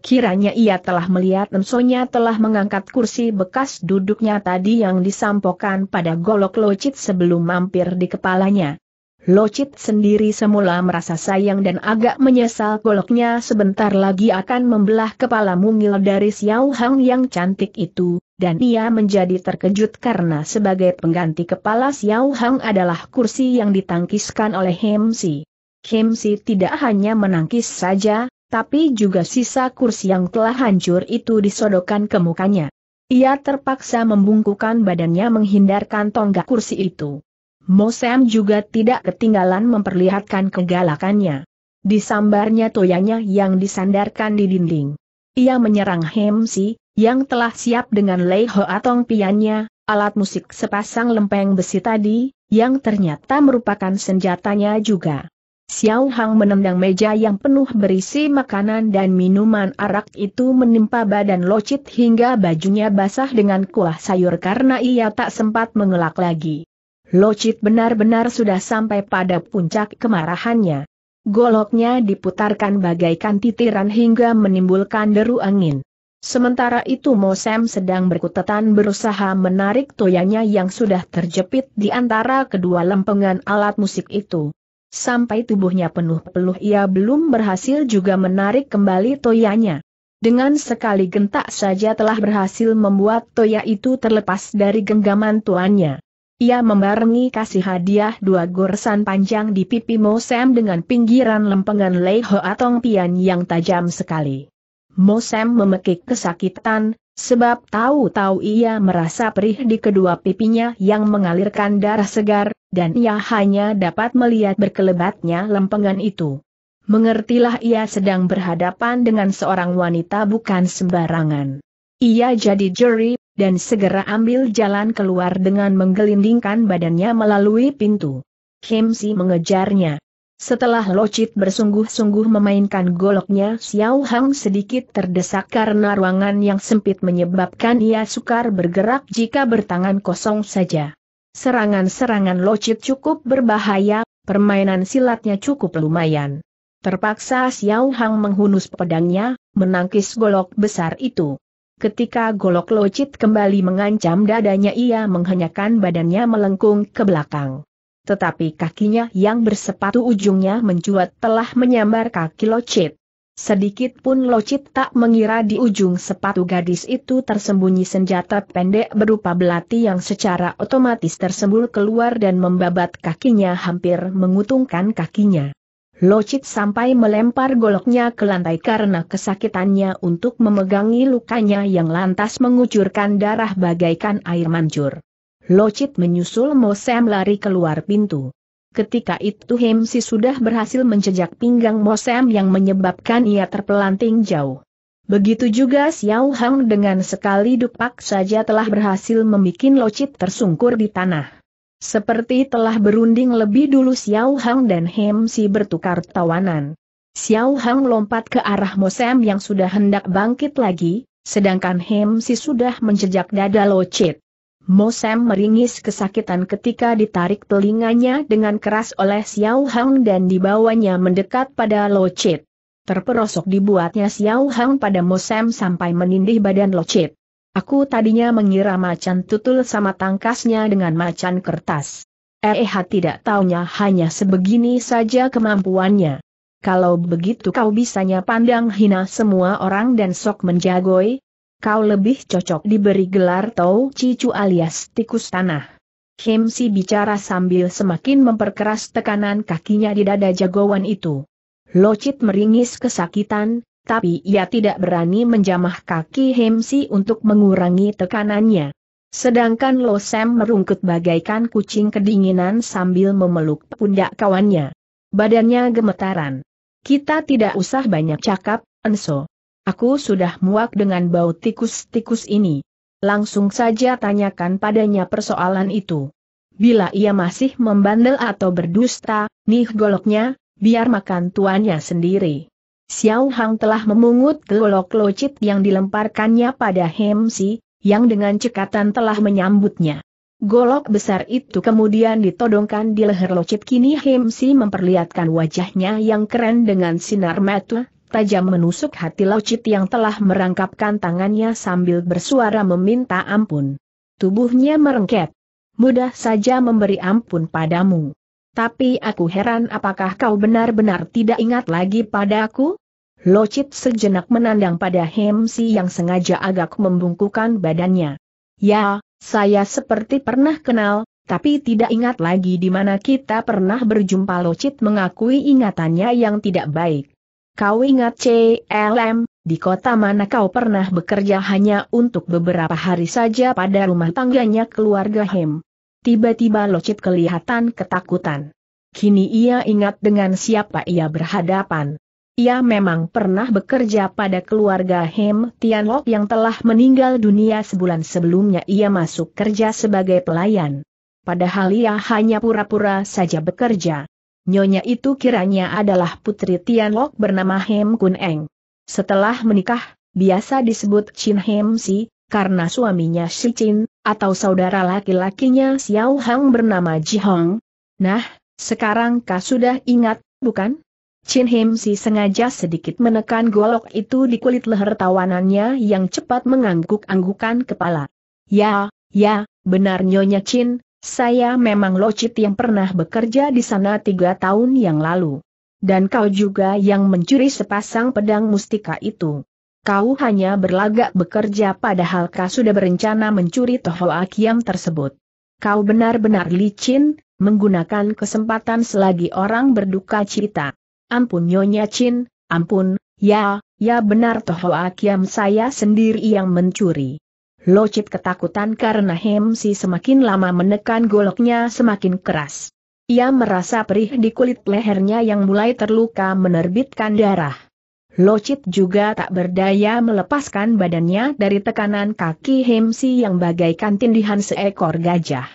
Kiranya ia telah melihat ensonya telah mengangkat kursi bekas duduknya tadi yang disampokan pada golok locit sebelum mampir di kepalanya. Locit sendiri semula merasa sayang dan agak menyesal goloknya sebentar lagi akan membelah kepala mungil dari Xiao Hang yang cantik itu, dan ia menjadi terkejut karena sebagai pengganti kepala Xiao Hang adalah kursi yang ditangkiskan oleh Hemsi. Si tidak hanya menangkis saja, tapi juga sisa kursi yang telah hancur itu disodokkan ke mukanya. Ia terpaksa membungkukan badannya menghindarkan tonggak kursi itu. Mosem juga tidak ketinggalan memperlihatkan kegalakannya. Disambarnya toyanya yang disandarkan di dinding. Ia menyerang Hemsi, yang telah siap dengan Lei atong pianya, alat musik sepasang lempeng besi tadi, yang ternyata merupakan senjatanya juga. Xiao Hang menendang meja yang penuh berisi makanan dan minuman arak itu menimpa badan locit hingga bajunya basah dengan kuah sayur karena ia tak sempat mengelak lagi. Locit benar-benar sudah sampai pada puncak kemarahannya. Goloknya diputarkan bagaikan titiran hingga menimbulkan deru angin. Sementara itu Mosem sedang berkutatan berusaha menarik toyanya yang sudah terjepit di antara kedua lempengan alat musik itu. Sampai tubuhnya penuh peluh ia belum berhasil juga menarik kembali toyanya. Dengan sekali gentak saja telah berhasil membuat toya itu terlepas dari genggaman tuannya. Ia membarengi kasih hadiah dua goresan panjang di pipi Mo Sam dengan pinggiran lempengan Lei Ho Atong Pian yang tajam sekali. Mo Sam memekik kesakitan, sebab tahu-tahu ia merasa perih di kedua pipinya yang mengalirkan darah segar, dan ia hanya dapat melihat berkelebatnya lempengan itu. Mengertilah ia sedang berhadapan dengan seorang wanita bukan sembarangan. Ia jadi juri, dan segera ambil jalan keluar dengan menggelindingkan badannya melalui pintu. Si mengejarnya. Setelah Locit bersungguh-sungguh memainkan goloknya, Xiao Hang sedikit terdesak karena ruangan yang sempit menyebabkan ia sukar bergerak jika bertangan kosong saja. Serangan-serangan locit cukup berbahaya, permainan silatnya cukup lumayan. Terpaksa Xiao Hang menghunus pedangnya, menangkis golok besar itu. Ketika golok locit kembali mengancam dadanya ia menghanyakan badannya melengkung ke belakang. Tetapi kakinya yang bersepatu ujungnya mencuat telah menyambar kaki locit. Sedikit pun Locit tak mengira di ujung sepatu gadis itu tersembunyi senjata pendek berupa belati yang secara otomatis tersembul keluar dan membabat kakinya hampir mengutungkan kakinya. Locit sampai melempar goloknya ke lantai karena kesakitannya untuk memegangi lukanya yang lantas mengucurkan darah bagaikan air mancur. Locit menyusul Mosem lari keluar pintu. Ketika itu Hemsi sudah berhasil menjejak pinggang Mosem yang menyebabkan ia terpelanting jauh. Begitu juga Xiao Hang dengan sekali dupak saja telah berhasil membuat locit tersungkur di tanah. Seperti telah berunding lebih dulu Xiao Hang dan Hemsi bertukar tawanan. Xiao Hang lompat ke arah Mosem yang sudah hendak bangkit lagi, sedangkan Hemsi sudah menjejak dada locit. Mosem meringis kesakitan ketika ditarik telinganya dengan keras oleh Xiao Hang dan dibawanya mendekat pada Lo Chit. Terperosok dibuatnya Xiao Hang pada Mosem sampai menindih badan Lo Chit. Aku tadinya mengira macan tutul sama tangkasnya dengan macan kertas. Eh tidak taunya hanya sebegini saja kemampuannya. Kalau begitu kau bisanya pandang hina semua orang dan sok menjagoi, kau lebih cocok diberi gelar Tau Cicu alias tikus tanah. Hemsi bicara sambil semakin memperkeras tekanan kakinya di dada jagoan itu. Locit meringis kesakitan, tapi ia tidak berani menjamah kaki Hemsi untuk mengurangi tekanannya. Sedangkan Lo Sam merungkut bagaikan kucing kedinginan sambil memeluk pundak kawannya. Badannya gemetaran. Kita tidak usah banyak cakap, Enso. Aku sudah muak dengan bau tikus-tikus ini. Langsung saja tanyakan padanya persoalan itu. Bila ia masih membandel atau berdusta, nih goloknya, biar makan tuannya sendiri. Xiao Hang telah memungut golok locit yang dilemparkannya pada Hemsi, yang dengan cekatan telah menyambutnya. Golok besar itu kemudian ditodongkan di leher locit kini Hemsi memperlihatkan wajahnya yang keren dengan sinar mata, tajam menusuk hati Laucit yang telah merangkapkan tangannya sambil bersuara meminta ampun. Tubuhnya merengket. Mudah saja memberi ampun padamu. Tapi aku heran apakah kau benar-benar tidak ingat lagi padaku? aku? Locit sejenak menandang pada Hemsi yang sengaja agak membungkukan badannya. Ya, saya seperti pernah kenal, tapi tidak ingat lagi di mana kita pernah berjumpa Locit mengakui ingatannya yang tidak baik. Kau ingat CLM, di kota mana kau pernah bekerja hanya untuk beberapa hari saja pada rumah tangganya keluarga Hem. Tiba-tiba Locit kelihatan ketakutan. Kini ia ingat dengan siapa ia berhadapan. Ia memang pernah bekerja pada keluarga Hem Tianlok yang telah meninggal dunia sebulan sebelumnya ia masuk kerja sebagai pelayan. Padahal ia hanya pura-pura saja bekerja. Nyonya itu kiranya adalah putri Tianlok bernama Hem Kun Eng. Setelah menikah, biasa disebut Chin Hem Si, karena suaminya Si Chin, atau saudara laki-lakinya Xiao Hang bernama Ji Hong. Nah, sekarang kau sudah ingat, bukan? Chin Hem Si sengaja sedikit menekan golok itu di kulit leher tawanannya yang cepat mengangguk-anggukan kepala. Ya, ya, benar Nyonya Chin, saya memang locit yang pernah bekerja di sana tiga tahun yang lalu. Dan kau juga yang mencuri sepasang pedang mustika itu. Kau hanya berlagak bekerja padahal kau sudah berencana mencuri toho akiam tersebut. Kau benar-benar licin, menggunakan kesempatan selagi orang berduka cita. Ampun Nyonya Chin, ampun, ya, ya benar toho akiam saya sendiri yang mencuri. Locip ketakutan karena Hemsi semakin lama menekan goloknya semakin keras. Ia merasa perih di kulit lehernya yang mulai terluka menerbitkan darah. Locit juga tak berdaya melepaskan badannya dari tekanan kaki Hemsi yang bagaikan tindihan seekor gajah.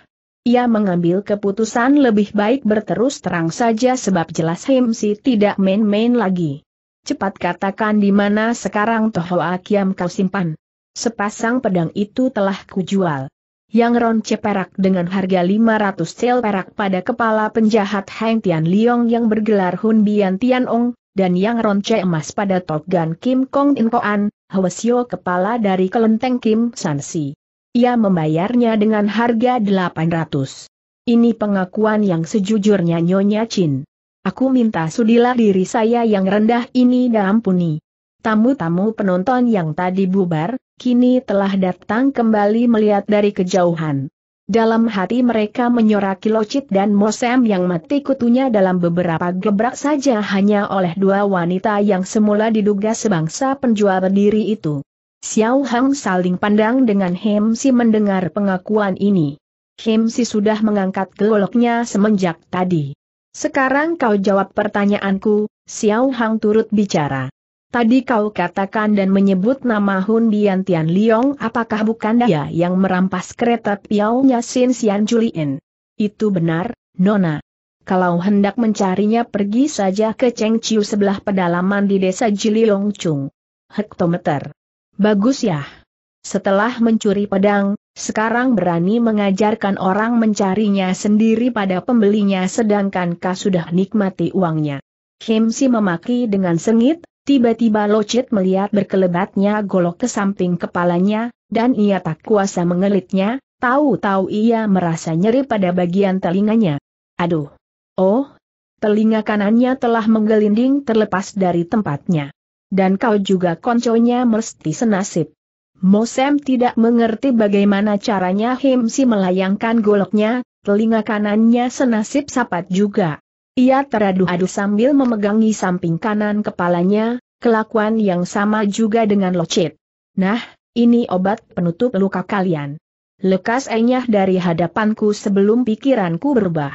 Ia mengambil keputusan lebih baik berterus terang saja sebab jelas Hemsi tidak main-main lagi. Cepat katakan di mana sekarang Tohoa Akiam kau simpan sepasang pedang itu telah kujual. Yang ronce perak dengan harga 500 sel perak pada kepala penjahat Heng Tian Liong yang bergelar Hun Bian Tian Ong, dan yang ronce emas pada Top Gun Kim Kong In Koan, Hwasyo kepala dari kelenteng Kim San Si. Ia membayarnya dengan harga 800. Ini pengakuan yang sejujurnya Nyonya Chin. Aku minta sudilah diri saya yang rendah ini dalam diampuni. Tamu-tamu penonton yang tadi bubar, kini telah datang kembali melihat dari kejauhan. Dalam hati mereka menyoraki Locit dan Mosem yang mati kutunya dalam beberapa gebrak saja hanya oleh dua wanita yang semula diduga sebangsa penjual diri itu. Xiao Hang saling pandang dengan Si mendengar pengakuan ini. Hemsi sudah mengangkat goloknya semenjak tadi. Sekarang kau jawab pertanyaanku, Xiao Hang turut bicara. Tadi kau katakan dan menyebut nama Hun Dian Tian Liong apakah bukan dia yang merampas kereta Piaunya Sin Xian Julien? Itu benar, Nona. Kalau hendak mencarinya pergi saja ke Cheng Chiu sebelah pedalaman di desa Jiliong Chung. Hektometer. Bagus ya. Setelah mencuri pedang, sekarang berani mengajarkan orang mencarinya sendiri pada pembelinya sedangkan kau sudah nikmati uangnya. Kim Si memaki dengan sengit, Tiba-tiba Locit melihat berkelebatnya golok ke samping kepalanya, dan ia tak kuasa mengelitnya, tahu-tahu ia merasa nyeri pada bagian telinganya. Aduh! Oh! Telinga kanannya telah menggelinding terlepas dari tempatnya. Dan kau juga konconya mesti senasib. Mosem tidak mengerti bagaimana caranya Himsi melayangkan goloknya, telinga kanannya senasib sapat juga. Ia teraduh-aduh sambil memegangi samping kanan kepalanya, kelakuan yang sama juga dengan locit. Nah, ini obat penutup luka kalian. Lekas enyah dari hadapanku sebelum pikiranku berubah.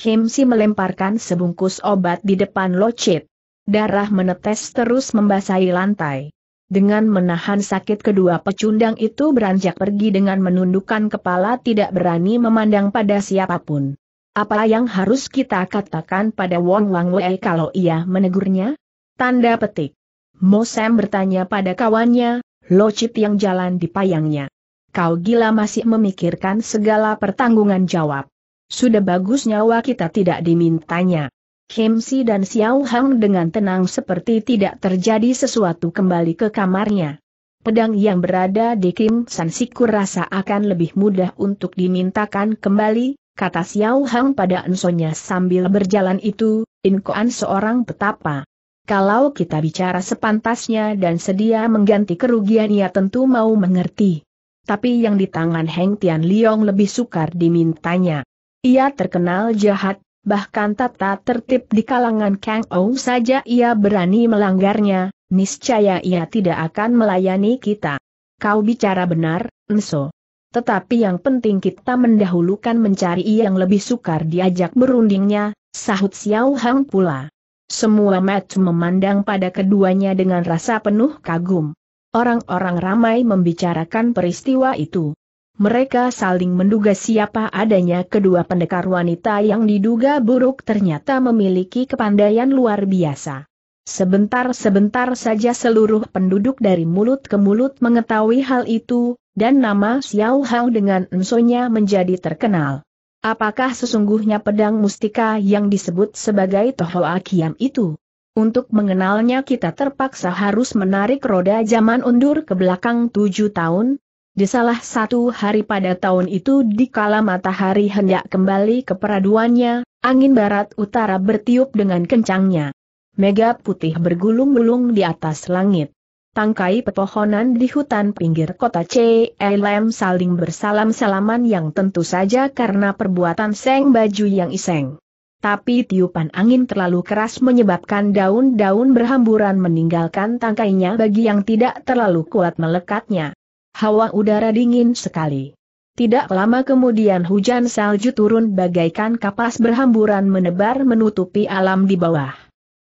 Kimsi melemparkan sebungkus obat di depan locit. Darah menetes terus membasahi lantai. Dengan menahan sakit kedua pecundang itu beranjak pergi dengan menundukkan kepala tidak berani memandang pada siapapun. Apa yang harus kita katakan pada Wong Wang Wei kalau ia menegurnya? Tanda petik. Mo Sam bertanya pada kawannya, Lo Chit yang jalan di payangnya. Kau gila masih memikirkan segala pertanggungan jawab. Sudah bagus nyawa kita tidak dimintanya. Kim Si dan Xiao Hang dengan tenang seperti tidak terjadi sesuatu kembali ke kamarnya. Pedang yang berada di Kim San Siku rasa akan lebih mudah untuk dimintakan kembali, kata Xiao Hang pada Ensonya sambil berjalan itu, Inkoan seorang petapa. Kalau kita bicara sepantasnya dan sedia mengganti kerugian ia tentu mau mengerti. Tapi yang di tangan Heng Tian Liong lebih sukar dimintanya. Ia terkenal jahat, bahkan tata tertib di kalangan Kang Ou saja ia berani melanggarnya, niscaya ia tidak akan melayani kita. Kau bicara benar, Enso. Tetapi yang penting kita mendahulukan mencari yang lebih sukar diajak berundingnya, sahut Xiao Hang pula. Semua match memandang pada keduanya dengan rasa penuh kagum. Orang-orang ramai membicarakan peristiwa itu. Mereka saling menduga siapa adanya kedua pendekar wanita yang diduga buruk ternyata memiliki kepandaian luar biasa. Sebentar-sebentar saja seluruh penduduk dari mulut ke mulut mengetahui hal itu, dan nama Xiao Hao dengan ensonya menjadi terkenal. Apakah sesungguhnya pedang mustika yang disebut sebagai Toho Akiam itu? Untuk mengenalnya kita terpaksa harus menarik roda zaman undur ke belakang tujuh tahun. Di salah satu hari pada tahun itu di kala matahari hendak kembali ke peraduannya, angin barat utara bertiup dengan kencangnya. Mega putih bergulung-gulung di atas langit tangkai pepohonan di hutan pinggir kota CLM saling bersalam-salaman yang tentu saja karena perbuatan seng baju yang iseng. Tapi tiupan angin terlalu keras menyebabkan daun-daun berhamburan meninggalkan tangkainya bagi yang tidak terlalu kuat melekatnya. Hawa udara dingin sekali. Tidak lama kemudian hujan salju turun bagaikan kapas berhamburan menebar menutupi alam di bawah.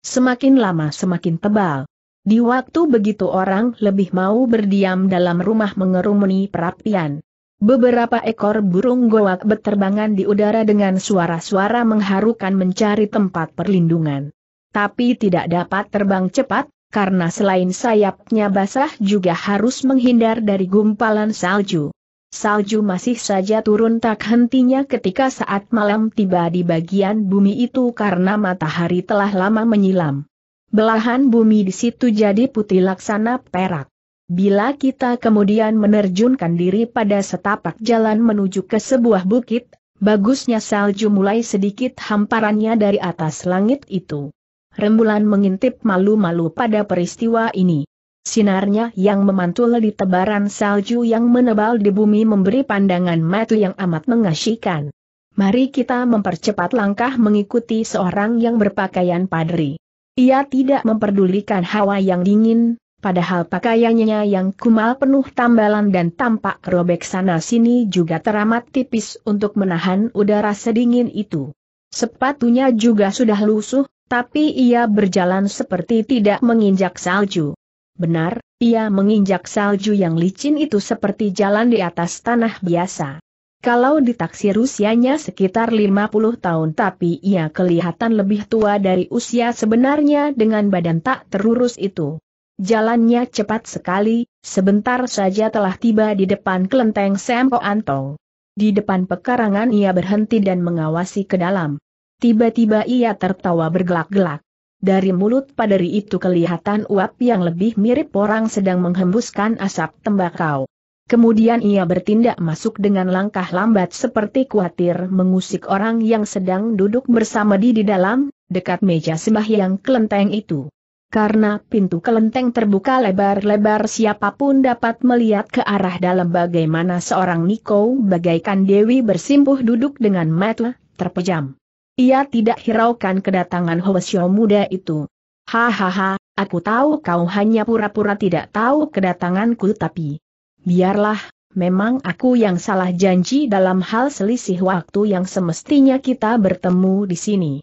Semakin lama semakin tebal. Di waktu begitu orang lebih mau berdiam dalam rumah mengerumuni perapian. Beberapa ekor burung goak berterbangan di udara dengan suara-suara mengharukan mencari tempat perlindungan. Tapi tidak dapat terbang cepat, karena selain sayapnya basah juga harus menghindar dari gumpalan salju. Salju masih saja turun tak hentinya ketika saat malam tiba di bagian bumi itu karena matahari telah lama menyilam. Belahan bumi di situ jadi putih laksana perak. Bila kita kemudian menerjunkan diri pada setapak jalan menuju ke sebuah bukit, bagusnya salju mulai sedikit hamparannya dari atas langit itu. Rembulan mengintip malu-malu pada peristiwa ini. Sinarnya yang memantul di tebaran salju yang menebal di bumi memberi pandangan mata yang amat mengasyikan. Mari kita mempercepat langkah mengikuti seorang yang berpakaian padri. Ia tidak memperdulikan hawa yang dingin, padahal pakaiannya yang kumal penuh tambalan dan tampak robek sana-sini juga teramat tipis untuk menahan udara sedingin itu. Sepatunya juga sudah lusuh, tapi ia berjalan seperti tidak menginjak salju. Benar, ia menginjak salju yang licin itu seperti jalan di atas tanah biasa. Kalau ditaksir usianya sekitar 50 tahun tapi ia kelihatan lebih tua dari usia sebenarnya dengan badan tak terurus itu. Jalannya cepat sekali, sebentar saja telah tiba di depan kelenteng Sempo Antong. Di depan pekarangan ia berhenti dan mengawasi ke dalam. Tiba-tiba ia tertawa bergelak-gelak. Dari mulut paderi itu kelihatan uap yang lebih mirip orang sedang menghembuskan asap tembakau. Kemudian ia bertindak masuk dengan langkah lambat seperti khawatir mengusik orang yang sedang duduk bersama di di dalam, dekat meja sembahyang kelenteng itu. Karena pintu kelenteng terbuka lebar-lebar siapapun dapat melihat ke arah dalam bagaimana seorang Niko bagaikan Dewi bersimpuh duduk dengan mata terpejam. Ia tidak hiraukan kedatangan Hoesyo muda itu. Hahaha, aku tahu kau hanya pura-pura tidak tahu kedatanganku tapi biarlah, memang aku yang salah janji dalam hal selisih waktu yang semestinya kita bertemu di sini.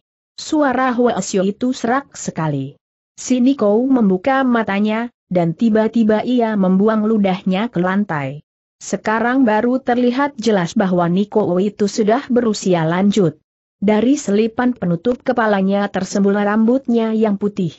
Suara Huasyo itu serak sekali. Niko membuka matanya, dan tiba-tiba ia membuang ludahnya ke lantai. Sekarang baru terlihat jelas bahwa Niko itu sudah berusia lanjut. Dari selipan penutup kepalanya tersembul rambutnya yang putih.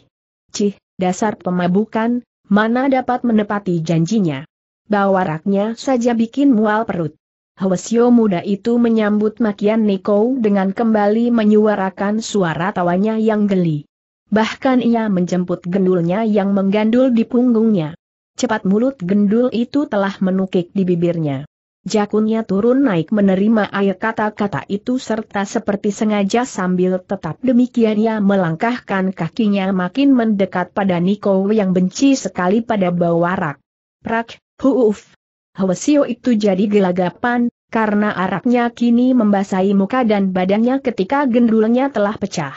Cih, dasar pemabukan, mana dapat menepati janjinya bawa raknya saja bikin mual perut. Hwasyo muda itu menyambut makian Niko dengan kembali menyuarakan suara tawanya yang geli. Bahkan ia menjemput gendulnya yang menggandul di punggungnya. Cepat mulut gendul itu telah menukik di bibirnya. Jakunnya turun naik menerima air kata-kata itu serta seperti sengaja sambil tetap demikian ia melangkahkan kakinya makin mendekat pada Niko yang benci sekali pada bawarak. Prak, Huuf! Hwasio itu jadi gelagapan, karena araknya kini membasahi muka dan badannya ketika gendulnya telah pecah.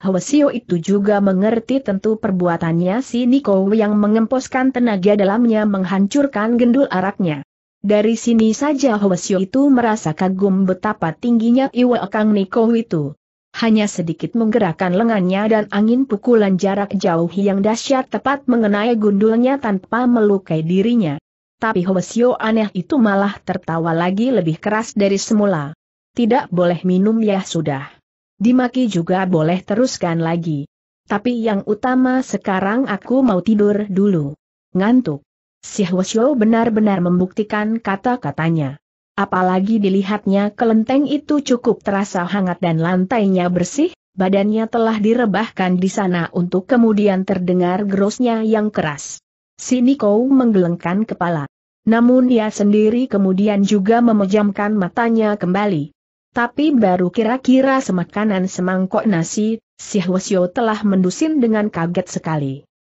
Hwasio itu juga mengerti tentu perbuatannya si Niko yang mengemposkan tenaga dalamnya menghancurkan gendul araknya. Dari sini saja Hwasio itu merasa kagum betapa tingginya Iwa Kang Niko itu. Hanya sedikit menggerakkan lengannya dan angin pukulan jarak jauh yang dahsyat tepat mengenai gundulnya tanpa melukai dirinya tapi Hoesio aneh itu malah tertawa lagi lebih keras dari semula. Tidak boleh minum ya sudah. Dimaki juga boleh teruskan lagi. Tapi yang utama sekarang aku mau tidur dulu. Ngantuk. Si Hoesio benar-benar membuktikan kata-katanya. Apalagi dilihatnya kelenteng itu cukup terasa hangat dan lantainya bersih, badannya telah direbahkan di sana untuk kemudian terdengar grosnya yang keras. Si Niko menggelengkan kepala. Namun ia sendiri kemudian juga memejamkan matanya kembali. Tapi baru kira-kira semakanan semangkok nasi, si Hwasyo telah mendusin dengan kaget sekali.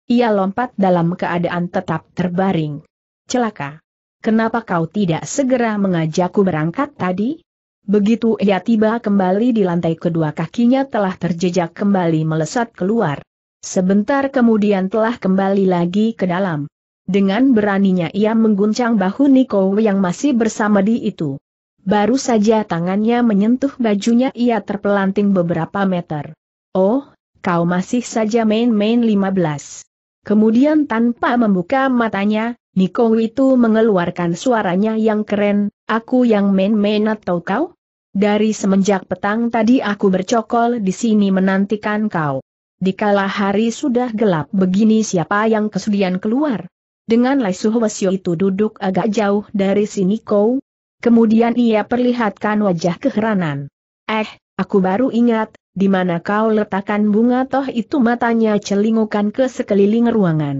Ia lompat dalam keadaan tetap terbaring. Celaka. Kenapa kau tidak segera mengajakku berangkat tadi? Begitu ia tiba kembali di lantai kedua kakinya telah terjejak kembali melesat keluar. Sebentar kemudian telah kembali lagi ke dalam. Dengan beraninya ia mengguncang bahu Niko yang masih bersama di itu. Baru saja tangannya menyentuh bajunya ia terpelanting beberapa meter. Oh, kau masih saja main-main 15. Kemudian tanpa membuka matanya, Niko itu mengeluarkan suaranya yang keren, aku yang main-main atau kau? Dari semenjak petang tadi aku bercokol di sini menantikan kau. Dikala hari sudah gelap begini siapa yang kesudian keluar? Dengan Lai Suhwasyo itu duduk agak jauh dari sini kau. Kemudian ia perlihatkan wajah keheranan. Eh, aku baru ingat, di mana kau letakkan bunga toh itu matanya celingukan ke sekeliling ruangan.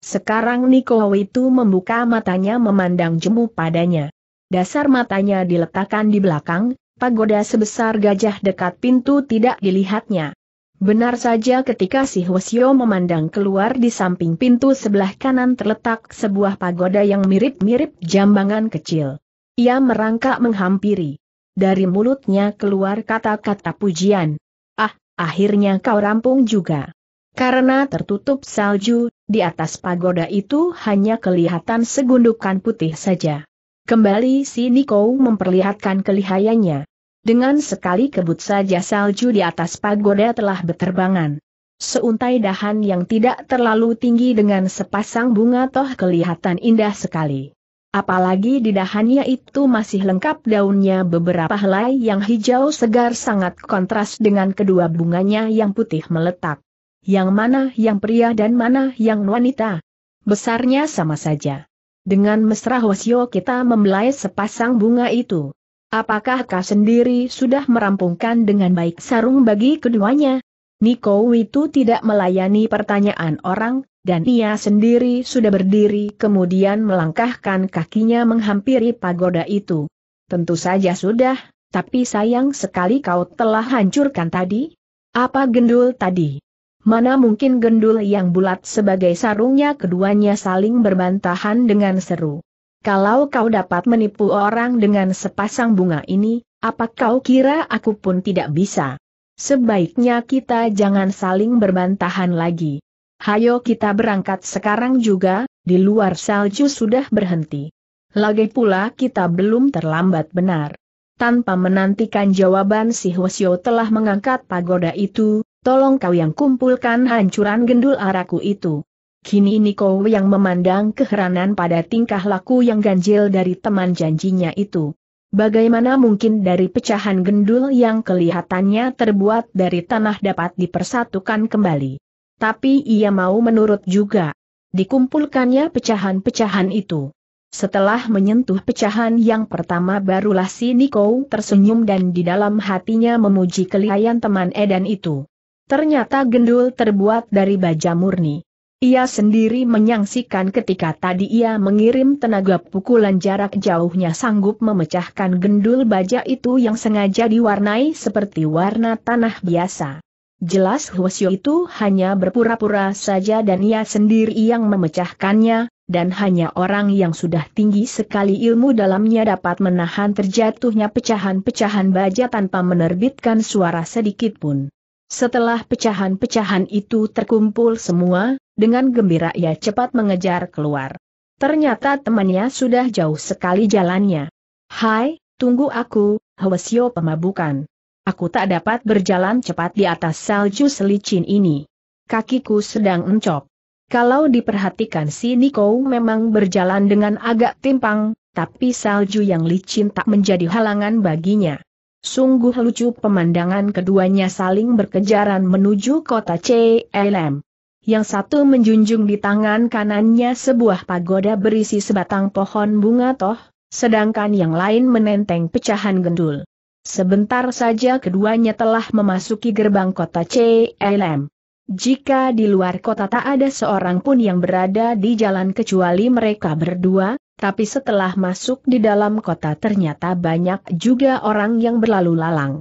Sekarang Niko itu membuka matanya memandang jemu padanya. Dasar matanya diletakkan di belakang, pagoda sebesar gajah dekat pintu tidak dilihatnya. Benar saja ketika si Hwasyo memandang keluar di samping pintu sebelah kanan terletak sebuah pagoda yang mirip-mirip jambangan kecil. Ia merangkak menghampiri. Dari mulutnya keluar kata-kata pujian. Ah, akhirnya kau rampung juga. Karena tertutup salju, di atas pagoda itu hanya kelihatan segundukan putih saja. Kembali si Niko memperlihatkan kelihayannya. Dengan sekali kebut saja salju di atas pagoda telah berterbangan. Seuntai dahan yang tidak terlalu tinggi dengan sepasang bunga toh kelihatan indah sekali. Apalagi di dahannya itu masih lengkap daunnya beberapa helai yang hijau segar sangat kontras dengan kedua bunganya yang putih meletak. Yang mana yang pria dan mana yang wanita. Besarnya sama saja. Dengan mesra Hosyo kita membelai sepasang bunga itu. Apakah kau sendiri sudah merampungkan dengan baik sarung bagi keduanya? Niko itu tidak melayani pertanyaan orang, dan ia sendiri sudah berdiri kemudian melangkahkan kakinya menghampiri pagoda itu. Tentu saja sudah, tapi sayang sekali kau telah hancurkan tadi. Apa gendul tadi? Mana mungkin gendul yang bulat sebagai sarungnya keduanya saling berbantahan dengan seru. Kalau kau dapat menipu orang dengan sepasang bunga ini, apa kau kira aku pun tidak bisa? Sebaiknya kita jangan saling berbantahan lagi. Hayo kita berangkat sekarang juga, di luar salju sudah berhenti. Lagi pula kita belum terlambat benar. Tanpa menantikan jawaban si Hwasyo telah mengangkat pagoda itu, tolong kau yang kumpulkan hancuran gendul araku itu. Kini Niko yang memandang keheranan pada tingkah laku yang ganjil dari teman janjinya itu. Bagaimana mungkin dari pecahan gendul yang kelihatannya terbuat dari tanah dapat dipersatukan kembali? Tapi ia mau menurut juga. Dikumpulkannya pecahan-pecahan itu. Setelah menyentuh pecahan yang pertama barulah si Niko tersenyum dan di dalam hatinya memuji kelihayan teman Edan itu. Ternyata gendul terbuat dari baja murni. Ia sendiri menyaksikan ketika tadi ia mengirim tenaga pukulan jarak jauhnya sanggup memecahkan gendul baja itu yang sengaja diwarnai seperti warna tanah biasa. Jelas Huasio itu hanya berpura-pura saja dan ia sendiri yang memecahkannya, dan hanya orang yang sudah tinggi sekali ilmu dalamnya dapat menahan terjatuhnya pecahan-pecahan baja tanpa menerbitkan suara sedikit pun. Setelah pecahan-pecahan itu terkumpul semua, dengan gembira ia cepat mengejar keluar. Ternyata temannya sudah jauh sekali jalannya. Hai, tunggu aku, Hwasyo pemabukan. Aku tak dapat berjalan cepat di atas salju selicin ini. Kakiku sedang encok. Kalau diperhatikan si Niko memang berjalan dengan agak timpang, tapi salju yang licin tak menjadi halangan baginya. Sungguh lucu pemandangan keduanya saling berkejaran menuju kota CLM yang satu menjunjung di tangan kanannya sebuah pagoda berisi sebatang pohon bunga toh, sedangkan yang lain menenteng pecahan gendul. Sebentar saja keduanya telah memasuki gerbang kota CLM. Jika di luar kota tak ada seorang pun yang berada di jalan kecuali mereka berdua, tapi setelah masuk di dalam kota ternyata banyak juga orang yang berlalu lalang.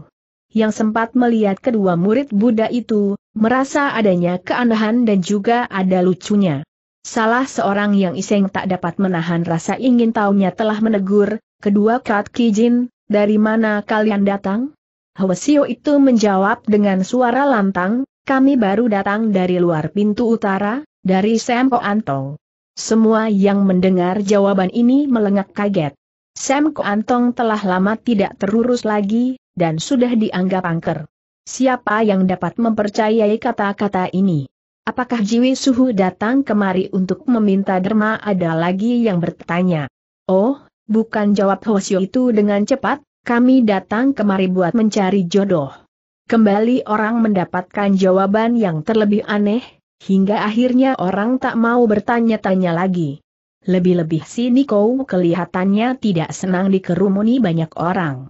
Yang sempat melihat kedua murid Buddha itu, merasa adanya keanehan dan juga ada lucunya. Salah seorang yang iseng tak dapat menahan rasa ingin tahunya telah menegur, kedua Kat Kijin, dari mana kalian datang? Hwasio itu menjawab dengan suara lantang, kami baru datang dari luar pintu utara, dari Sempo Antong. Semua yang mendengar jawaban ini melengak kaget. Sam Antong telah lama tidak terurus lagi, dan sudah dianggap angker. Siapa yang dapat mempercayai kata-kata ini? Apakah Jiwi Suhu datang kemari untuk meminta derma ada lagi yang bertanya? Oh, bukan jawab Hosyo itu dengan cepat, kami datang kemari buat mencari jodoh. Kembali orang mendapatkan jawaban yang terlebih aneh, hingga akhirnya orang tak mau bertanya-tanya lagi. Lebih-lebih si Niko kelihatannya tidak senang dikerumuni banyak orang.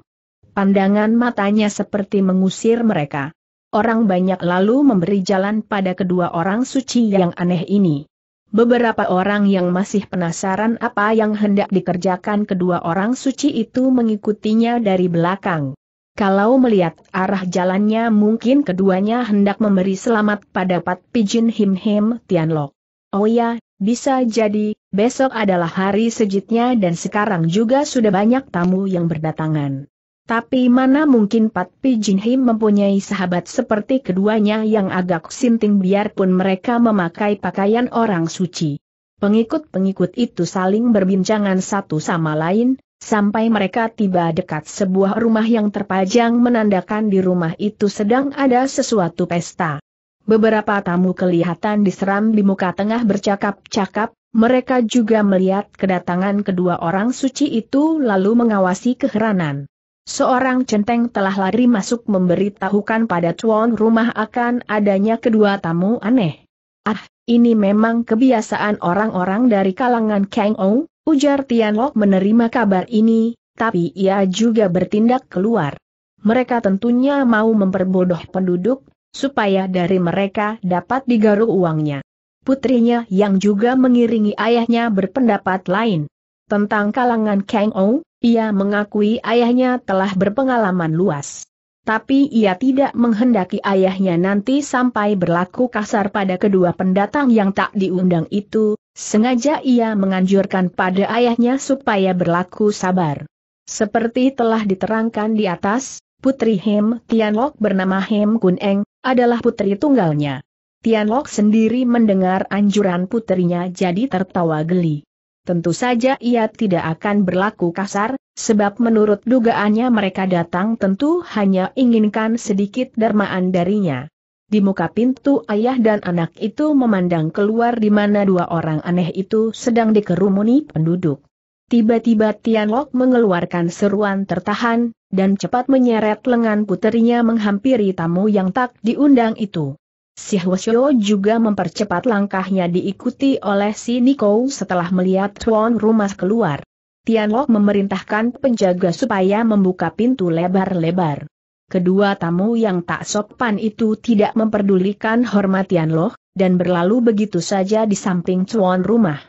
Pandangan matanya seperti mengusir mereka. Orang banyak lalu memberi jalan pada kedua orang suci yang aneh ini. Beberapa orang yang masih penasaran apa yang hendak dikerjakan kedua orang suci itu mengikutinya dari belakang. Kalau melihat arah jalannya mungkin keduanya hendak memberi selamat pada Pat Pijin Him Him Tianlok. Oh ya, bisa jadi, besok adalah hari sejitnya dan sekarang juga sudah banyak tamu yang berdatangan. Tapi mana mungkin Pat Jin Him mempunyai sahabat seperti keduanya yang agak sinting biarpun mereka memakai pakaian orang suci. Pengikut-pengikut itu saling berbincangan satu sama lain, sampai mereka tiba dekat sebuah rumah yang terpajang menandakan di rumah itu sedang ada sesuatu pesta. Beberapa tamu kelihatan diseram di muka tengah bercakap-cakap, mereka juga melihat kedatangan kedua orang suci itu lalu mengawasi keheranan. Seorang centeng telah lari masuk memberitahukan pada tuan rumah akan adanya kedua tamu aneh. Ah, ini memang kebiasaan orang-orang dari kalangan Kang Ou, ujar Tian Lok menerima kabar ini, tapi ia juga bertindak keluar. Mereka tentunya mau memperbodoh penduduk, supaya dari mereka dapat digaruk uangnya. Putrinya yang juga mengiringi ayahnya berpendapat lain. Tentang kalangan Kang Ou, ia mengakui ayahnya telah berpengalaman luas. Tapi ia tidak menghendaki ayahnya nanti sampai berlaku kasar pada kedua pendatang yang tak diundang itu, sengaja ia menganjurkan pada ayahnya supaya berlaku sabar. Seperti telah diterangkan di atas, Putri Hem Tianlok bernama Hem Kun adalah putri tunggalnya. Tianlok sendiri mendengar anjuran putrinya jadi tertawa geli tentu saja ia tidak akan berlaku kasar, sebab menurut dugaannya mereka datang tentu hanya inginkan sedikit dermaan darinya. Di muka pintu ayah dan anak itu memandang keluar di mana dua orang aneh itu sedang dikerumuni penduduk. Tiba-tiba Tianlok mengeluarkan seruan tertahan, dan cepat menyeret lengan puterinya menghampiri tamu yang tak diundang itu. Si Hwasyo juga mempercepat langkahnya diikuti oleh si Niko setelah melihat tuan rumah keluar. Tian Tianlok memerintahkan penjaga supaya membuka pintu lebar-lebar. Kedua tamu yang tak sopan itu tidak memperdulikan hormat Tian Tianlok, dan berlalu begitu saja di samping tuan rumah.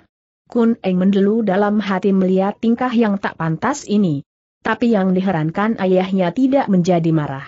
Kun Eng mendelu dalam hati melihat tingkah yang tak pantas ini. Tapi yang diherankan ayahnya tidak menjadi marah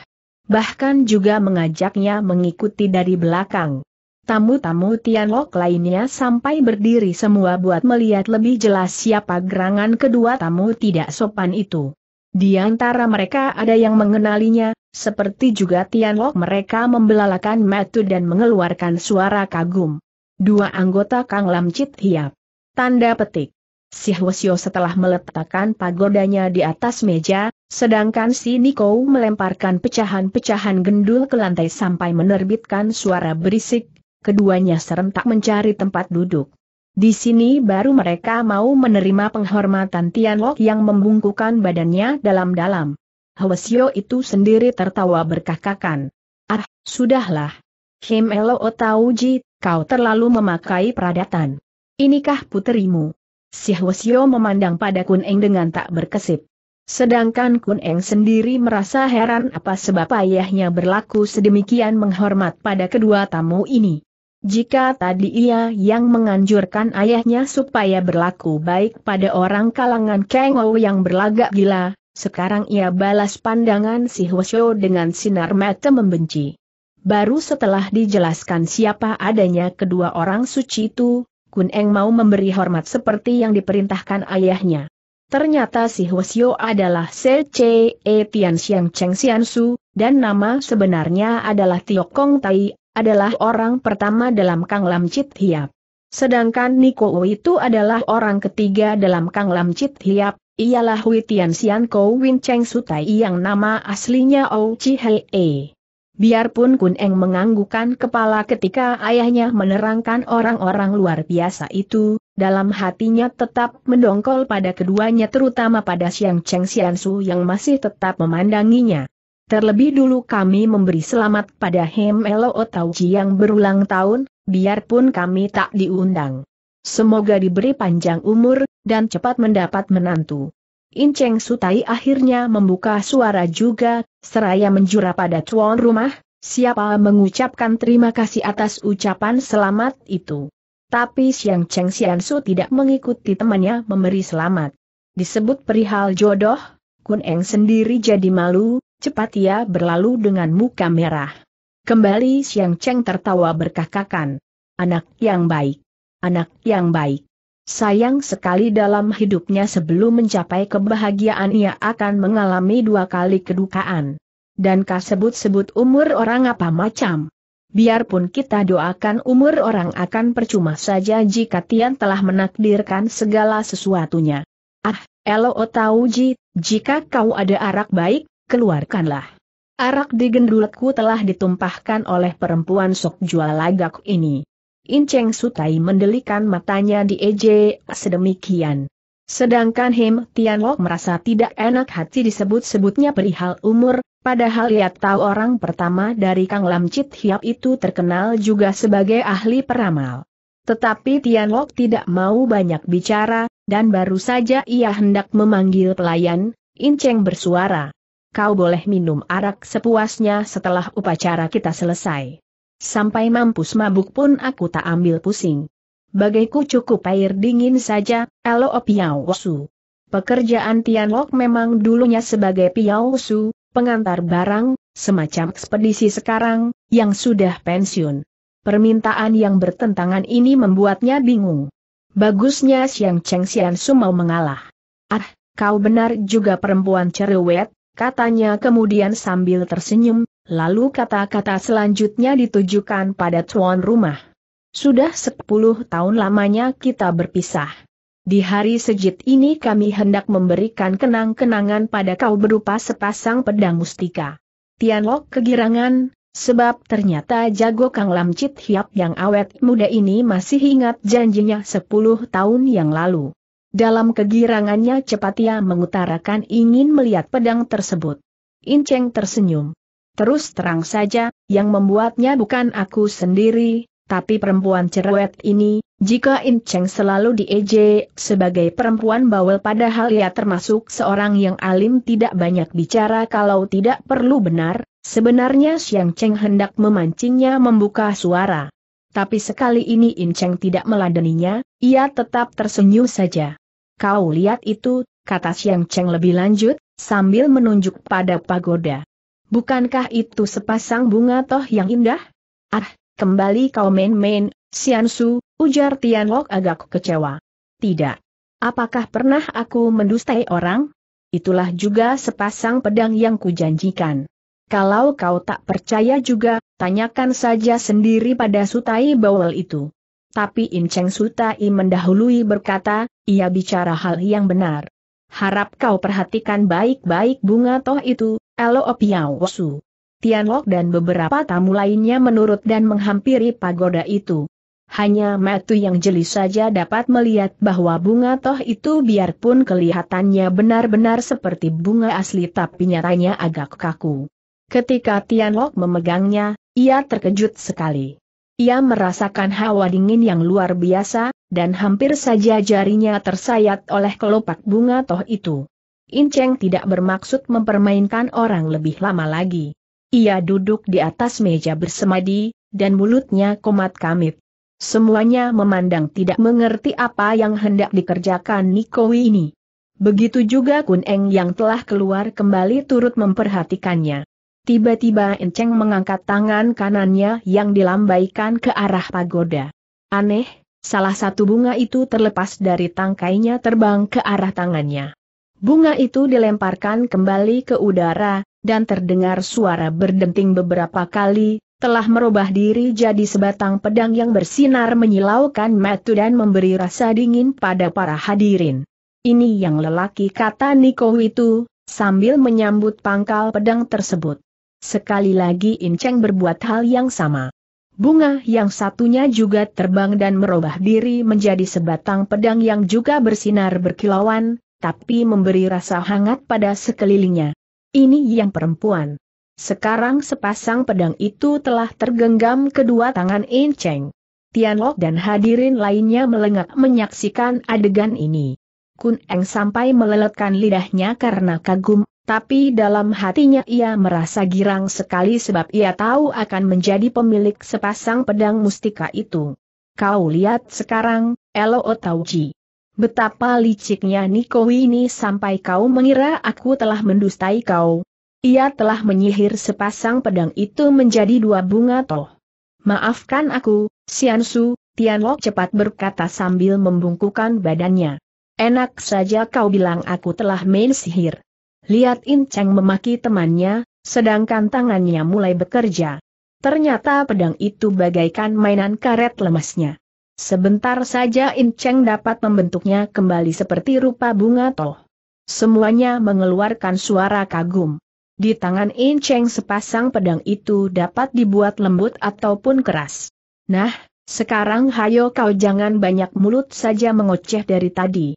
bahkan juga mengajaknya mengikuti dari belakang. Tamu-tamu Tianlok lainnya sampai berdiri semua buat melihat lebih jelas siapa gerangan kedua tamu tidak sopan itu. Di antara mereka ada yang mengenalinya, seperti juga Tianlok mereka membelalakan matu dan mengeluarkan suara kagum. Dua anggota Kang Lam Hiap. Tanda petik. Si Hwasyo setelah meletakkan pagodanya di atas meja, sedangkan si Niko melemparkan pecahan-pecahan gendul ke lantai sampai menerbitkan suara berisik, keduanya serentak mencari tempat duduk. Di sini baru mereka mau menerima penghormatan Tianlok yang membungkukan badannya dalam-dalam. Hwasyo itu sendiri tertawa berkakakan. Ah, sudahlah. Kim Elo Otauji, kau terlalu memakai peradatan. Inikah puterimu? Si Hwasyo memandang pada Kun Eng dengan tak berkesip. Sedangkan Kun Eng sendiri merasa heran apa sebab ayahnya berlaku sedemikian menghormat pada kedua tamu ini. Jika tadi ia yang menganjurkan ayahnya supaya berlaku baik pada orang kalangan Kengou yang berlagak gila, sekarang ia balas pandangan si Hwasyo dengan sinar mata membenci. Baru setelah dijelaskan siapa adanya kedua orang suci itu, Kun Eng mau memberi hormat seperti yang diperintahkan ayahnya. Ternyata si Hwasyo adalah Se E Tian Xiang Cheng Xian Su, dan nama sebenarnya adalah Tio Kong Tai, adalah orang pertama dalam Kang Lam Chit Hiap. Sedangkan Niko Wu itu adalah orang ketiga dalam Kang Lam Chit Hiap, ialah Hui Tian Xian Kou Win Cheng Su Tai yang nama aslinya Ou Chi Hei E. Biarpun Kun Eng menganggukan kepala ketika ayahnya menerangkan orang-orang luar biasa itu, dalam hatinya tetap mendongkol pada keduanya terutama pada Siang Cheng Sian Su yang masih tetap memandanginya. Terlebih dulu kami memberi selamat pada Hem Elo Otauji yang berulang tahun, biarpun kami tak diundang. Semoga diberi panjang umur, dan cepat mendapat menantu. Inceng Sutai akhirnya membuka suara juga, seraya menjura pada tuan rumah, siapa mengucapkan terima kasih atas ucapan selamat itu. Tapi Siang Cheng Xiansu tidak mengikuti temannya memberi selamat. Disebut perihal jodoh, Kun Eng sendiri jadi malu, cepat ia berlalu dengan muka merah. Kembali Siang Cheng tertawa berkakakan. Anak yang baik. Anak yang baik. Sayang sekali dalam hidupnya sebelum mencapai kebahagiaan ia akan mengalami dua kali kedukaan. Dan kasebut-sebut umur orang apa macam. Biarpun kita doakan umur orang akan percuma saja jika Tian telah menakdirkan segala sesuatunya. Ah, Elo ji? jika kau ada arak baik, keluarkanlah. Arak di gendulku telah ditumpahkan oleh perempuan sok jual lagak ini. In Cheng Sutai mendelikan matanya di EJ sedemikian. Sedangkan Hem Tianlok merasa tidak enak hati disebut-sebutnya perihal umur, padahal ia tahu orang pertama dari Kang Lam Chit Hiap itu terkenal juga sebagai ahli peramal. Tetapi Tianlok tidak mau banyak bicara, dan baru saja ia hendak memanggil pelayan, Inceng bersuara. Kau boleh minum arak sepuasnya setelah upacara kita selesai. Sampai mampus mabuk pun aku tak ambil pusing. Bagaiku cukup air dingin saja, elo piau su. Pekerjaan Tianlok memang dulunya sebagai piau su, pengantar barang, semacam ekspedisi sekarang, yang sudah pensiun. Permintaan yang bertentangan ini membuatnya bingung. Bagusnya Siang Cheng Sian Su mau mengalah. Ah, kau benar juga perempuan cerewet, katanya kemudian sambil tersenyum, Lalu kata-kata selanjutnya ditujukan pada tuan rumah. Sudah sepuluh tahun lamanya kita berpisah. Di hari sejit ini kami hendak memberikan kenang-kenangan pada kau berupa sepasang pedang mustika. Tianlok kegirangan, Sebab ternyata jago Kang Chit Hiap yang awet muda ini masih ingat janjinya 10 tahun yang lalu. Dalam kegirangannya cepat ia mengutarakan ingin melihat pedang tersebut. Inceng tersenyum. Terus terang saja, yang membuatnya bukan aku sendiri, tapi perempuan cerewet ini, jika In Cheng selalu diejek sebagai perempuan bawel padahal ia termasuk seorang yang alim tidak banyak bicara kalau tidak perlu benar, sebenarnya Xiang Cheng hendak memancingnya membuka suara. Tapi sekali ini In Cheng tidak meladeninya, ia tetap tersenyum saja. Kau lihat itu, kata Xiang Cheng lebih lanjut, sambil menunjuk pada pagoda. Bukankah itu sepasang bunga toh yang indah? Ah, kembali kau main-main, Siansu, ujar Tianlok agak kecewa. Tidak. Apakah pernah aku mendustai orang? Itulah juga sepasang pedang yang kujanjikan. Kalau kau tak percaya juga, tanyakan saja sendiri pada Sutai Bowel itu. Tapi Incheng Sutai mendahului berkata, ia bicara hal yang benar. Harap kau perhatikan baik-baik bunga toh itu, Elo Opiawosu. Tianlok dan beberapa tamu lainnya menurut dan menghampiri pagoda itu. Hanya Matu yang jeli saja dapat melihat bahwa bunga toh itu biarpun kelihatannya benar-benar seperti bunga asli tapi nyatanya agak kaku. Ketika Tianlok memegangnya, ia terkejut sekali. Ia merasakan hawa dingin yang luar biasa, dan hampir saja jarinya tersayat oleh kelopak bunga toh itu. Inceng tidak bermaksud mempermainkan orang lebih lama lagi. Ia duduk di atas meja bersemadi, dan mulutnya komat kamit. Semuanya memandang tidak mengerti apa yang hendak dikerjakan Niko ini. Begitu juga Kun Eng yang telah keluar kembali turut memperhatikannya. Tiba-tiba Inceng mengangkat tangan kanannya yang dilambaikan ke arah pagoda. Aneh, salah satu bunga itu terlepas dari tangkainya terbang ke arah tangannya. Bunga itu dilemparkan kembali ke udara, dan terdengar suara berdenting beberapa kali, telah merubah diri jadi sebatang pedang yang bersinar menyilaukan metu dan memberi rasa dingin pada para hadirin. Ini yang lelaki kata Niko itu, sambil menyambut pangkal pedang tersebut. Sekali lagi Inceng berbuat hal yang sama. Bunga yang satunya juga terbang dan merubah diri menjadi sebatang pedang yang juga bersinar berkilauan, tapi memberi rasa hangat pada sekelilingnya. Ini yang perempuan. Sekarang sepasang pedang itu telah tergenggam kedua tangan Enceng. Lok dan hadirin lainnya melengak menyaksikan adegan ini. Kun Eng sampai meleletkan lidahnya karena kagum, tapi dalam hatinya ia merasa girang sekali sebab ia tahu akan menjadi pemilik sepasang pedang mustika itu. Kau lihat sekarang, Elo Otauji. Betapa liciknya Niko ini sampai kau mengira aku telah mendustai kau. Ia telah menyihir sepasang pedang itu menjadi dua bunga toh. Maafkan aku, Siansu, Tianlok cepat berkata sambil membungkukan badannya. Enak saja kau bilang aku telah main sihir. Lihat In Cheng memaki temannya, sedangkan tangannya mulai bekerja. Ternyata pedang itu bagaikan mainan karet lemasnya. Sebentar saja In dapat membentuknya kembali seperti rupa bunga toh. Semuanya mengeluarkan suara kagum. Di tangan In sepasang pedang itu dapat dibuat lembut ataupun keras. Nah, sekarang hayo kau jangan banyak mulut saja mengoceh dari tadi.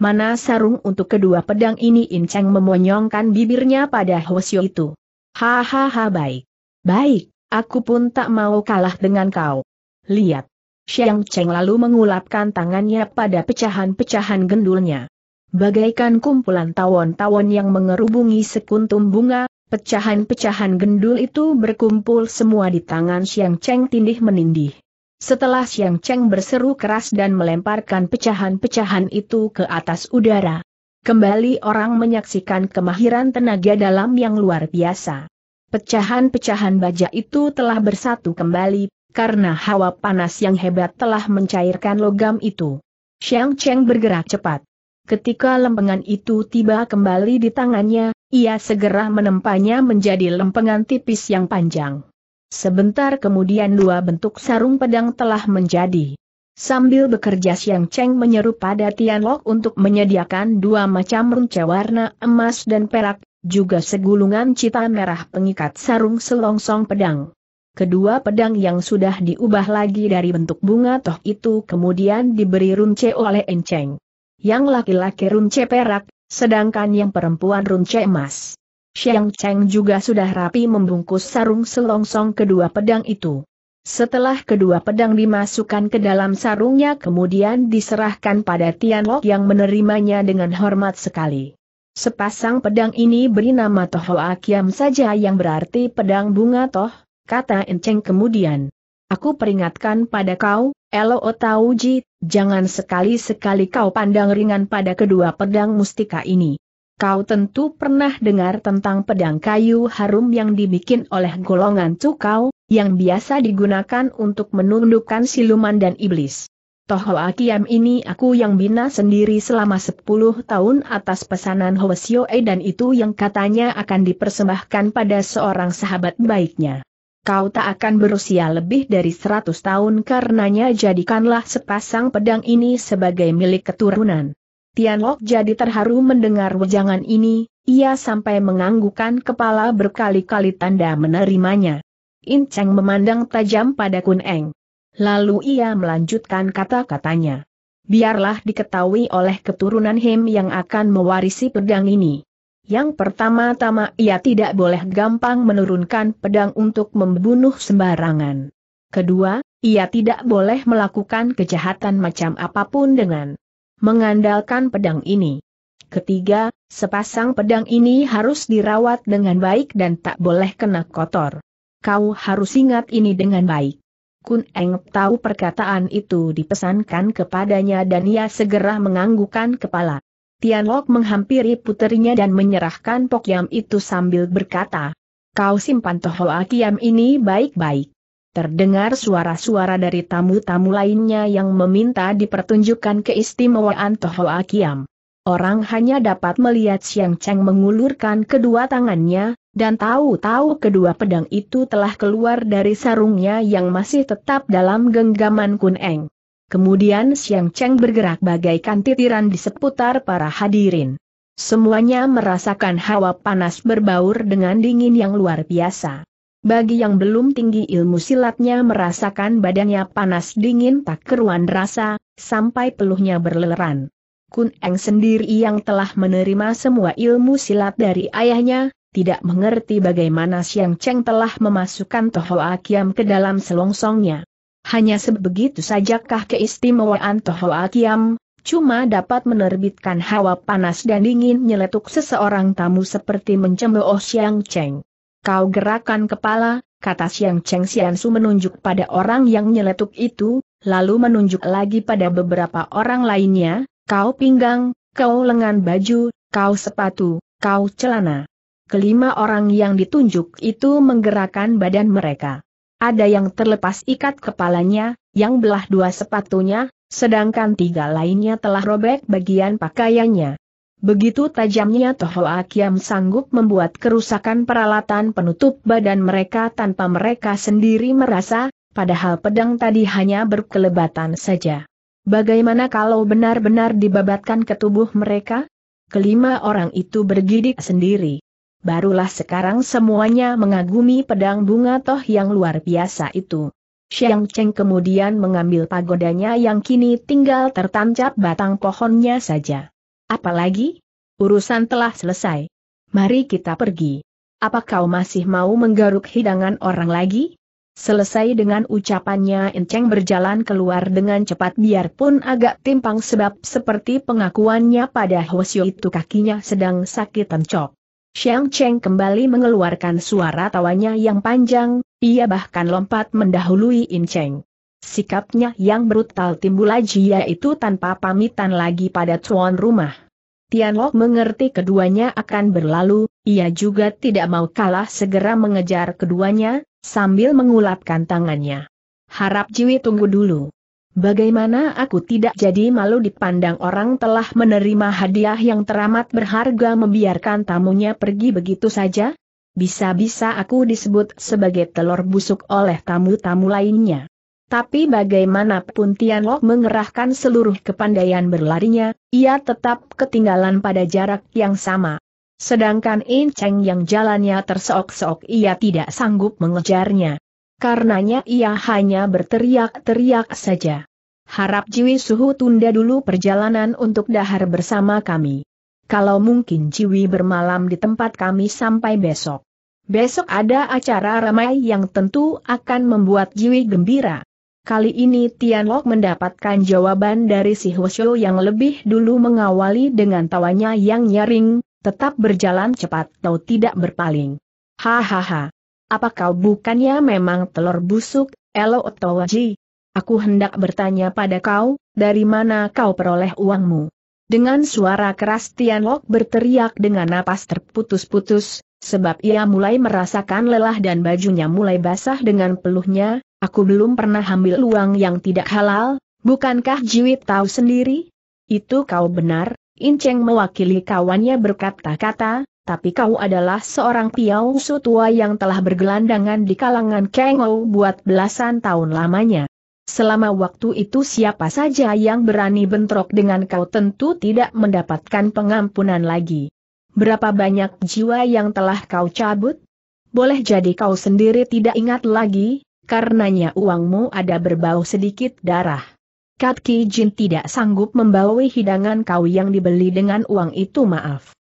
Mana sarung untuk kedua pedang ini In memonyongkan bibirnya pada Hosio itu. Hahaha baik. Baik, aku pun tak mau kalah dengan kau. Lihat, Xiang Cheng lalu mengulapkan tangannya pada pecahan-pecahan gendulnya. Bagaikan kumpulan tawon-tawon yang mengerubungi sekuntum bunga, pecahan-pecahan gendul itu berkumpul semua di tangan Xiang Cheng tindih menindih. Setelah Xiang Cheng berseru keras dan melemparkan pecahan-pecahan itu ke atas udara, kembali orang menyaksikan kemahiran tenaga dalam yang luar biasa. Pecahan-pecahan baja itu telah bersatu kembali, karena hawa panas yang hebat telah mencairkan logam itu. Xiang Cheng bergerak cepat. Ketika lempengan itu tiba kembali di tangannya, ia segera menempanya menjadi lempengan tipis yang panjang. Sebentar kemudian dua bentuk sarung pedang telah menjadi. Sambil bekerja Xiang Cheng menyeru pada Tianlok untuk menyediakan dua macam runca warna emas dan perak, juga segulungan cita merah pengikat sarung selongsong pedang. Kedua pedang yang sudah diubah lagi dari bentuk bunga toh itu kemudian diberi runce oleh enceng. Yang laki-laki runce perak, sedangkan yang perempuan runce emas. Xiang Cheng juga sudah rapi membungkus sarung selongsong kedua pedang itu. Setelah kedua pedang dimasukkan ke dalam sarungnya kemudian diserahkan pada Tian Lok yang menerimanya dengan hormat sekali. Sepasang pedang ini beri nama Toho Akiam saja yang berarti pedang bunga Toh, kata Enceng kemudian. Aku peringatkan pada kau, Elo Otauji, jangan sekali-sekali kau pandang ringan pada kedua pedang mustika ini. Kau tentu pernah dengar tentang pedang kayu harum yang dibikin oleh golongan cukau, yang biasa digunakan untuk menundukkan siluman dan iblis. Toho Akiam ini aku yang bina sendiri selama 10 tahun atas pesanan Hoesioe dan itu yang katanya akan dipersembahkan pada seorang sahabat baiknya kau tak akan berusia lebih dari seratus tahun karenanya jadikanlah sepasang pedang ini sebagai milik keturunan. Tianlok jadi terharu mendengar wejangan ini, ia sampai menganggukkan kepala berkali-kali tanda menerimanya. In Cheng memandang tajam pada Kun Eng. Lalu ia melanjutkan kata-katanya. Biarlah diketahui oleh keturunan Hem yang akan mewarisi pedang ini. Yang pertama-tama ia tidak boleh gampang menurunkan pedang untuk membunuh sembarangan. Kedua, ia tidak boleh melakukan kejahatan macam apapun dengan mengandalkan pedang ini. Ketiga, sepasang pedang ini harus dirawat dengan baik dan tak boleh kena kotor. Kau harus ingat ini dengan baik. Kun Eng tahu perkataan itu dipesankan kepadanya dan ia segera menganggukkan kepala. Tian Lok menghampiri puterinya dan menyerahkan pokyam itu sambil berkata, Kau simpan toho akiam ini baik-baik. Terdengar suara-suara dari tamu-tamu lainnya yang meminta dipertunjukkan keistimewaan toho akiam. Orang hanya dapat melihat siang Cheng mengulurkan kedua tangannya, dan tahu-tahu kedua pedang itu telah keluar dari sarungnya yang masih tetap dalam genggaman Kun Eng. Kemudian Siang Cheng bergerak bagaikan titiran di seputar para hadirin. Semuanya merasakan hawa panas berbaur dengan dingin yang luar biasa. Bagi yang belum tinggi ilmu silatnya merasakan badannya panas dingin tak keruan rasa, sampai peluhnya berleleran. Kun Eng sendiri yang telah menerima semua ilmu silat dari ayahnya, tidak mengerti bagaimana Siang Cheng telah memasukkan Toho Akiam ke dalam selongsongnya. Hanya sebegitu sajakah keistimewaan Tohoa Kiam, cuma dapat menerbitkan hawa panas dan dingin nyeletuk seseorang tamu seperti mencemooh Xiang Cheng. Kau gerakan kepala, kata Xiang Cheng Xiansu menunjuk pada orang yang nyeletuk itu, lalu menunjuk lagi pada beberapa orang lainnya, kau pinggang, kau lengan baju, kau sepatu, kau celana. Kelima orang yang ditunjuk itu menggerakkan badan mereka. Ada yang terlepas ikat kepalanya, yang belah dua sepatunya, sedangkan tiga lainnya telah robek bagian pakaiannya. Begitu tajamnya Toho Akiam sanggup membuat kerusakan peralatan penutup badan mereka tanpa mereka sendiri merasa, padahal pedang tadi hanya berkelebatan saja. Bagaimana kalau benar-benar dibabatkan ke tubuh mereka? Kelima orang itu bergidik sendiri barulah sekarang semuanya mengagumi pedang bunga toh yang luar biasa itu. Xiang Cheng kemudian mengambil pagodanya yang kini tinggal tertancap batang pohonnya saja. Apalagi? Urusan telah selesai. Mari kita pergi. Apa kau masih mau menggaruk hidangan orang lagi? Selesai dengan ucapannya Cheng berjalan keluar dengan cepat biarpun agak timpang sebab seperti pengakuannya pada Hwasyo itu kakinya sedang sakit tencok. Xiang Cheng kembali mengeluarkan suara tawanya yang panjang, ia bahkan lompat mendahului In Cheng. Sikapnya yang brutal timbul aja yaitu tanpa pamitan lagi pada tuan rumah. Tian Tianlok mengerti keduanya akan berlalu, ia juga tidak mau kalah segera mengejar keduanya, sambil mengulapkan tangannya. Harap Jiwi tunggu dulu. Bagaimana aku tidak jadi malu dipandang orang telah menerima hadiah yang teramat berharga membiarkan tamunya pergi begitu saja? Bisa-bisa aku disebut sebagai telur busuk oleh tamu-tamu lainnya. Tapi bagaimanapun Tianlok mengerahkan seluruh kepandaian berlarinya, ia tetap ketinggalan pada jarak yang sama. Sedangkan In Cheng yang jalannya terseok-seok ia tidak sanggup mengejarnya. Karenanya ia hanya berteriak-teriak saja. Harap Jiwi Suhu tunda dulu perjalanan untuk dahar bersama kami. Kalau mungkin Jiwi bermalam di tempat kami sampai besok. Besok ada acara ramai yang tentu akan membuat Jiwi gembira. Kali ini Tian Lok mendapatkan jawaban dari si Hwasyo yang lebih dulu mengawali dengan tawanya yang nyaring, tetap berjalan cepat atau tidak berpaling. Hahaha. Apa kau bukannya memang telur busuk, Elo Otowaji? Aku hendak bertanya pada kau, dari mana kau peroleh uangmu? Dengan suara keras Tian Lok berteriak dengan napas terputus-putus, sebab ia mulai merasakan lelah dan bajunya mulai basah dengan peluhnya, aku belum pernah ambil uang yang tidak halal, bukankah Jiwit tahu sendiri? Itu kau benar, Inceng mewakili kawannya berkata-kata, tapi kau adalah seorang piausu tua yang telah bergelandangan di kalangan Kengou buat belasan tahun lamanya. Selama waktu itu siapa saja yang berani bentrok dengan kau tentu tidak mendapatkan pengampunan lagi. Berapa banyak jiwa yang telah kau cabut? Boleh jadi kau sendiri tidak ingat lagi, karenanya uangmu ada berbau sedikit darah. Katki Jin tidak sanggup membawa hidangan kau yang dibeli dengan uang itu maaf.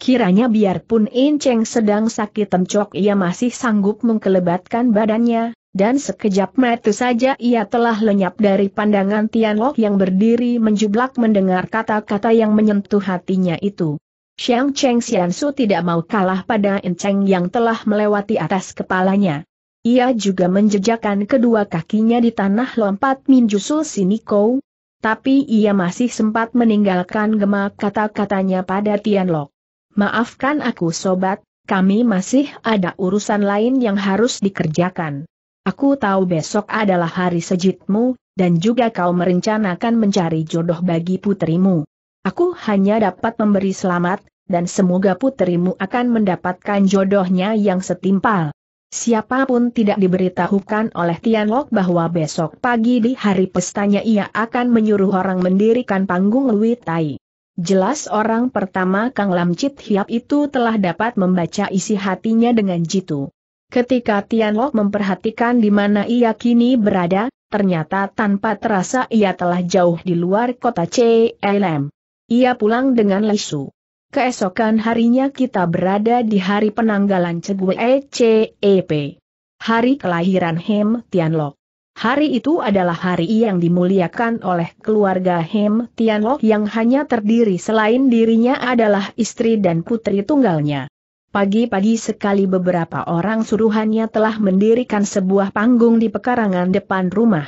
Kiranya biarpun Inceng sedang sakit tencok ia masih sanggup mengkelebatkan badannya, dan sekejap mata saja ia telah lenyap dari pandangan Tianlok yang berdiri menjublak mendengar kata-kata yang menyentuh hatinya itu. Xiang Cheng Xiansu tidak mau kalah pada Inceng yang telah melewati atas kepalanya. Ia juga menjejakkan kedua kakinya di tanah lompat Minjusul Sinikou, tapi ia masih sempat meninggalkan gemak kata-katanya pada Tianlok. Maafkan aku sobat, kami masih ada urusan lain yang harus dikerjakan. Aku tahu besok adalah hari sejitmu, dan juga kau merencanakan mencari jodoh bagi putrimu. Aku hanya dapat memberi selamat, dan semoga putrimu akan mendapatkan jodohnya yang setimpal. Siapapun tidak diberitahukan oleh Tian Tianlok bahwa besok pagi di hari pestanya ia akan menyuruh orang mendirikan panggung Lui Tai. Jelas orang pertama Kang Lam Chit Hiap itu telah dapat membaca isi hatinya dengan jitu. Ketika Tian Lok memperhatikan di mana ia kini berada, ternyata tanpa terasa ia telah jauh di luar kota CLM. Ia pulang dengan lesu. Keesokan harinya kita berada di hari penanggalan Cegwe CEP. Hari kelahiran Hem Tian Lok. Hari itu adalah hari yang dimuliakan oleh keluarga Hem Tianlo yang hanya terdiri selain dirinya adalah istri dan putri tunggalnya. Pagi-pagi sekali beberapa orang suruhannya telah mendirikan sebuah panggung di pekarangan depan rumah.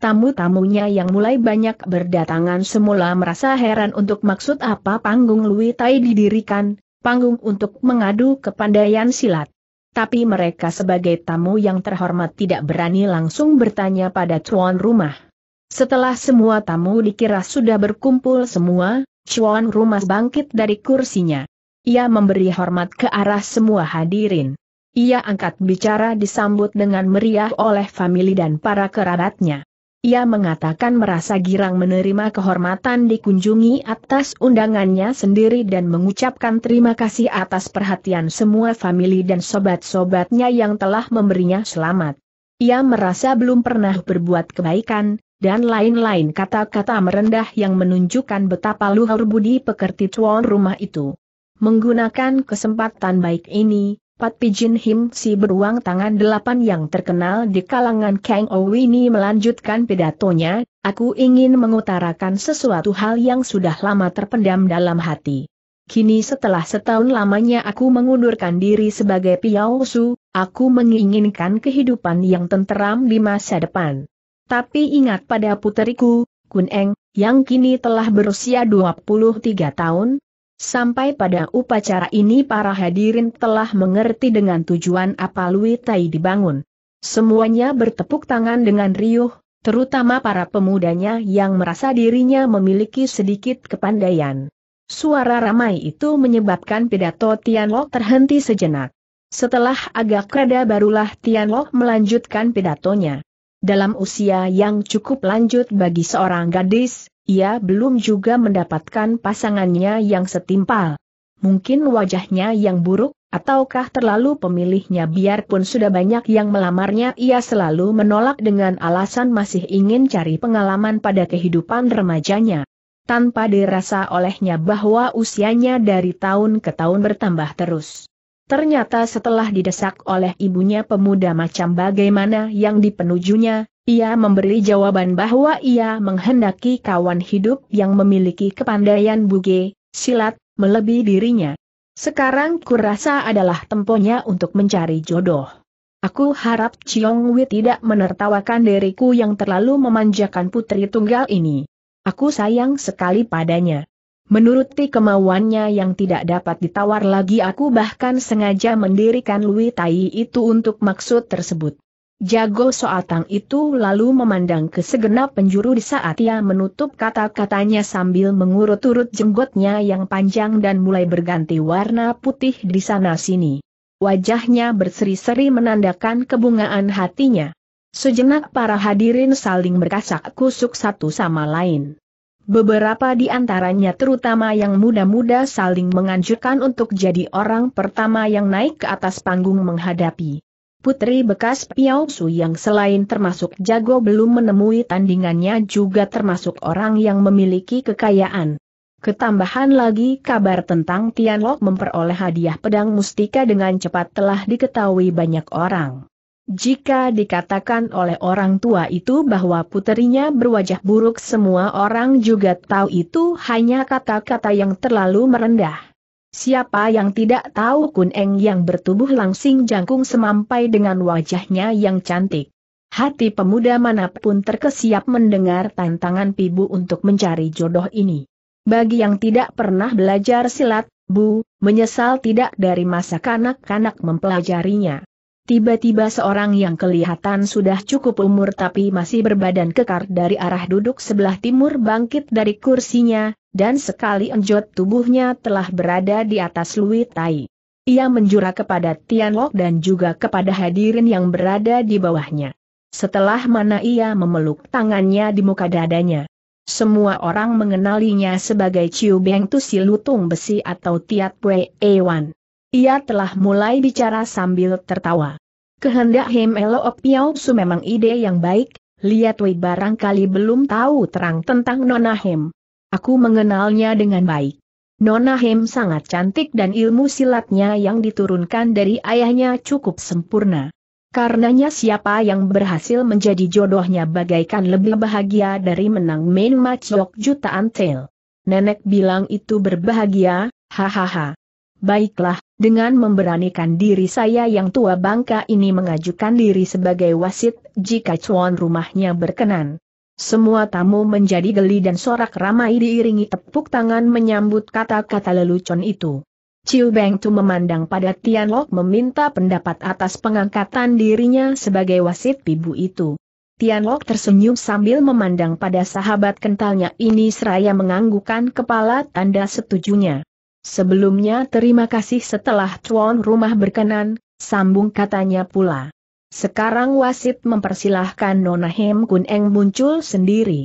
Tamu-tamunya yang mulai banyak berdatangan semula merasa heran untuk maksud apa panggung Lui Tai didirikan, panggung untuk mengadu kepandaian silat tapi mereka sebagai tamu yang terhormat tidak berani langsung bertanya pada tuan rumah. Setelah semua tamu dikira sudah berkumpul semua, tuan rumah bangkit dari kursinya. Ia memberi hormat ke arah semua hadirin. Ia angkat bicara disambut dengan meriah oleh famili dan para kerabatnya. Ia mengatakan merasa girang menerima kehormatan dikunjungi atas undangannya sendiri dan mengucapkan terima kasih atas perhatian semua famili dan sobat-sobatnya yang telah memberinya selamat. Ia merasa belum pernah berbuat kebaikan, dan lain-lain kata-kata merendah yang menunjukkan betapa luhur budi pekerti tuan rumah itu. Menggunakan kesempatan baik ini, Pat Pijin Him si beruang tangan delapan yang terkenal di kalangan Kang ini melanjutkan pidatonya, aku ingin mengutarakan sesuatu hal yang sudah lama terpendam dalam hati. Kini setelah setahun lamanya aku mengundurkan diri sebagai Piao Su, aku menginginkan kehidupan yang tenteram di masa depan. Tapi ingat pada puteriku, Kun Eng, yang kini telah berusia 23 tahun, Sampai pada upacara ini para hadirin telah mengerti dengan tujuan apa Lui Tai dibangun. Semuanya bertepuk tangan dengan riuh, terutama para pemudanya yang merasa dirinya memiliki sedikit kepandaian. Suara ramai itu menyebabkan pidato Tian Lok terhenti sejenak. Setelah agak reda barulah Tian Lok melanjutkan pidatonya. Dalam usia yang cukup lanjut bagi seorang gadis, ia belum juga mendapatkan pasangannya yang setimpal. Mungkin wajahnya yang buruk, ataukah terlalu pemilihnya biarpun sudah banyak yang melamarnya ia selalu menolak dengan alasan masih ingin cari pengalaman pada kehidupan remajanya. Tanpa dirasa olehnya bahwa usianya dari tahun ke tahun bertambah terus. Ternyata setelah didesak oleh ibunya pemuda macam bagaimana yang dipenujunya, ia memberi jawaban bahwa ia menghendaki kawan hidup yang memiliki kepandaian buge, silat, melebihi dirinya. Sekarang kurasa adalah temponya untuk mencari jodoh. Aku harap Chiong Wei tidak menertawakan diriku yang terlalu memanjakan putri tunggal ini. Aku sayang sekali padanya. Menuruti kemauannya yang tidak dapat ditawar lagi aku bahkan sengaja mendirikan Lui Tai itu untuk maksud tersebut. Jago Soatang itu lalu memandang ke segenap penjuru di saat ia menutup kata-katanya sambil mengurut-urut jenggotnya yang panjang dan mulai berganti warna putih di sana-sini. Wajahnya berseri-seri menandakan kebungaan hatinya. Sejenak para hadirin saling berkasak kusuk satu sama lain. Beberapa di antaranya terutama yang muda-muda saling menganjurkan untuk jadi orang pertama yang naik ke atas panggung menghadapi. Putri bekas Piao Su yang selain termasuk jago belum menemui tandingannya juga termasuk orang yang memiliki kekayaan. Ketambahan lagi kabar tentang Tianlok memperoleh hadiah pedang mustika dengan cepat telah diketahui banyak orang. Jika dikatakan oleh orang tua itu bahwa puterinya berwajah buruk semua orang juga tahu itu hanya kata-kata yang terlalu merendah. Siapa yang tidak tahu Kun Eng yang bertubuh langsing jangkung semampai dengan wajahnya yang cantik. Hati pemuda manapun terkesiap mendengar tantangan Pibu untuk mencari jodoh ini. Bagi yang tidak pernah belajar silat, Bu, menyesal tidak dari masa kanak-kanak mempelajarinya. Tiba-tiba seorang yang kelihatan sudah cukup umur tapi masih berbadan kekar dari arah duduk sebelah timur bangkit dari kursinya, dan sekali enjot tubuhnya telah berada di atas Lui Tai. Ia menjura kepada Tianlok dan juga kepada hadirin yang berada di bawahnya. Setelah mana ia memeluk tangannya di muka dadanya. Semua orang mengenalinya sebagai Chiu Beng Tu Si Lutung Besi atau Tiat Pue Ewan. Ia telah mulai bicara sambil tertawa. Kehendak Hemelo opiau Su memang ide yang baik, lihat Wei barangkali belum tahu terang tentang Nona Hem. Aku mengenalnya dengan baik. Nona Hem sangat cantik dan ilmu silatnya yang diturunkan dari ayahnya cukup sempurna. Karenanya siapa yang berhasil menjadi jodohnya bagaikan lebih bahagia dari menang main macok jutaan tel. Nenek bilang itu berbahagia, hahaha. Baiklah, dengan memberanikan diri saya yang tua bangka ini mengajukan diri sebagai wasit jika cuan rumahnya berkenan. Semua tamu menjadi geli dan sorak ramai diiringi tepuk tangan menyambut kata-kata lelucon itu. Chiu Beng Tu memandang pada Tian Lok meminta pendapat atas pengangkatan dirinya sebagai wasit pibu itu. Tian Lok tersenyum sambil memandang pada sahabat kentalnya ini seraya menganggukkan kepala tanda setujunya. Sebelumnya terima kasih setelah tuan rumah berkenan, sambung katanya pula. Sekarang wasit mempersilahkan Nona Hem Kun muncul sendiri.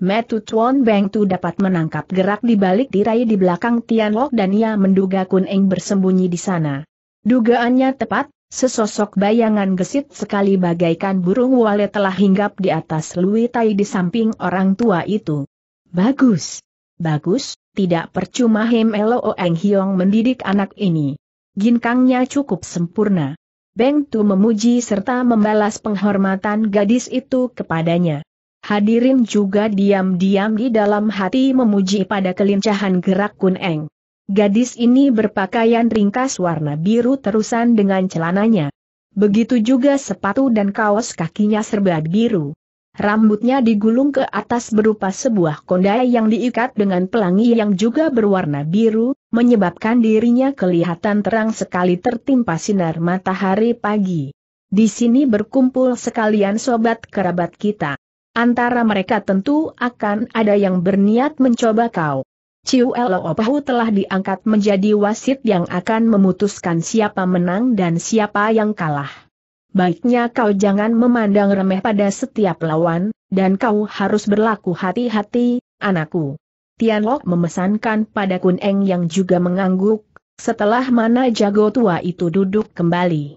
Metu Tuan Beng Tu dapat menangkap gerak di balik tirai di belakang Tian Tianlok dan ia menduga Kuneng bersembunyi di sana. Dugaannya tepat, sesosok bayangan gesit sekali bagaikan burung wale telah hinggap di atas Lui Tai di samping orang tua itu. Bagus. Bagus, tidak percuma Him Elo Eng Hiong mendidik anak ini. Ginkangnya cukup sempurna. Beng Tu memuji serta membalas penghormatan gadis itu kepadanya. Hadirin juga diam-diam di dalam hati memuji pada kelincahan gerak Kun Eng. Gadis ini berpakaian ringkas warna biru terusan dengan celananya. Begitu juga sepatu dan kaos kakinya serba biru. Rambutnya digulung ke atas berupa sebuah kondai yang diikat dengan pelangi yang juga berwarna biru, menyebabkan dirinya kelihatan terang sekali tertimpa sinar matahari pagi. Di sini berkumpul sekalian sobat kerabat kita. Antara mereka tentu akan ada yang berniat mencoba kau. Ciu Elopahu telah diangkat menjadi wasit yang akan memutuskan siapa menang dan siapa yang kalah baiknya kau jangan memandang remeh pada setiap lawan, dan kau harus berlaku hati-hati, anakku. Tianlok memesankan pada Kun Eng yang juga mengangguk, setelah mana jago tua itu duduk kembali.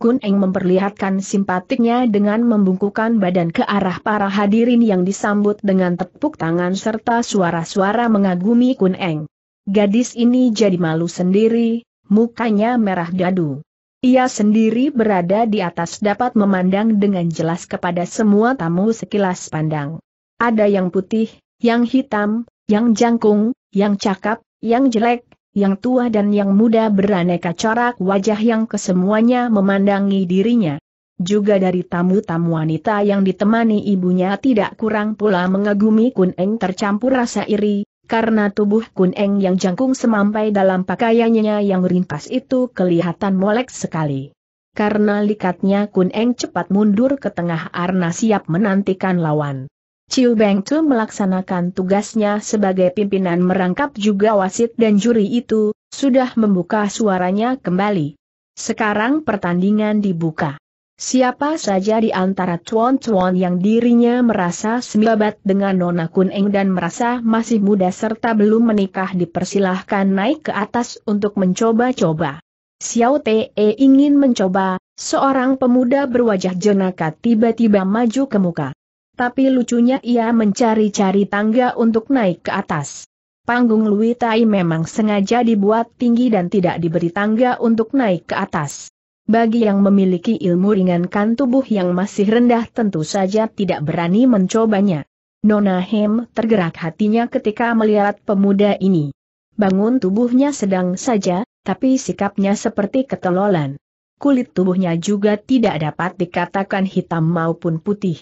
Kun Eng memperlihatkan simpatiknya dengan membungkukan badan ke arah para hadirin yang disambut dengan tepuk tangan serta suara-suara mengagumi Kun Eng. Gadis ini jadi malu sendiri, mukanya merah dadu. Ia sendiri berada di atas dapat memandang dengan jelas kepada semua tamu sekilas pandang. Ada yang putih, yang hitam, yang jangkung, yang cakap, yang jelek, yang tua dan yang muda beraneka corak wajah yang kesemuanya memandangi dirinya. Juga dari tamu-tamu wanita yang ditemani ibunya tidak kurang pula mengagumi Kun tercampur rasa iri, karena tubuh Kun Eng yang jangkung semampai dalam pakaiannya yang ringkas itu kelihatan molek sekali. Karena likatnya Kun Eng cepat mundur ke tengah arna siap menantikan lawan. Chiu Beng Tu melaksanakan tugasnya sebagai pimpinan merangkap juga wasit dan juri itu, sudah membuka suaranya kembali. Sekarang pertandingan dibuka. Siapa saja di antara cuan-cuan yang dirinya merasa semibabat dengan Nona Kuning dan merasa masih muda serta belum menikah dipersilahkan naik ke atas untuk mencoba-coba. Xiao Te ingin mencoba, seorang pemuda berwajah jenaka tiba-tiba maju ke muka. Tapi lucunya ia mencari-cari tangga untuk naik ke atas. Panggung Lui Tai memang sengaja dibuat tinggi dan tidak diberi tangga untuk naik ke atas. Bagi yang memiliki ilmu ringankan tubuh yang masih rendah tentu saja tidak berani mencobanya. Nona Hem tergerak hatinya ketika melihat pemuda ini. Bangun tubuhnya sedang saja, tapi sikapnya seperti ketelolan. Kulit tubuhnya juga tidak dapat dikatakan hitam maupun putih.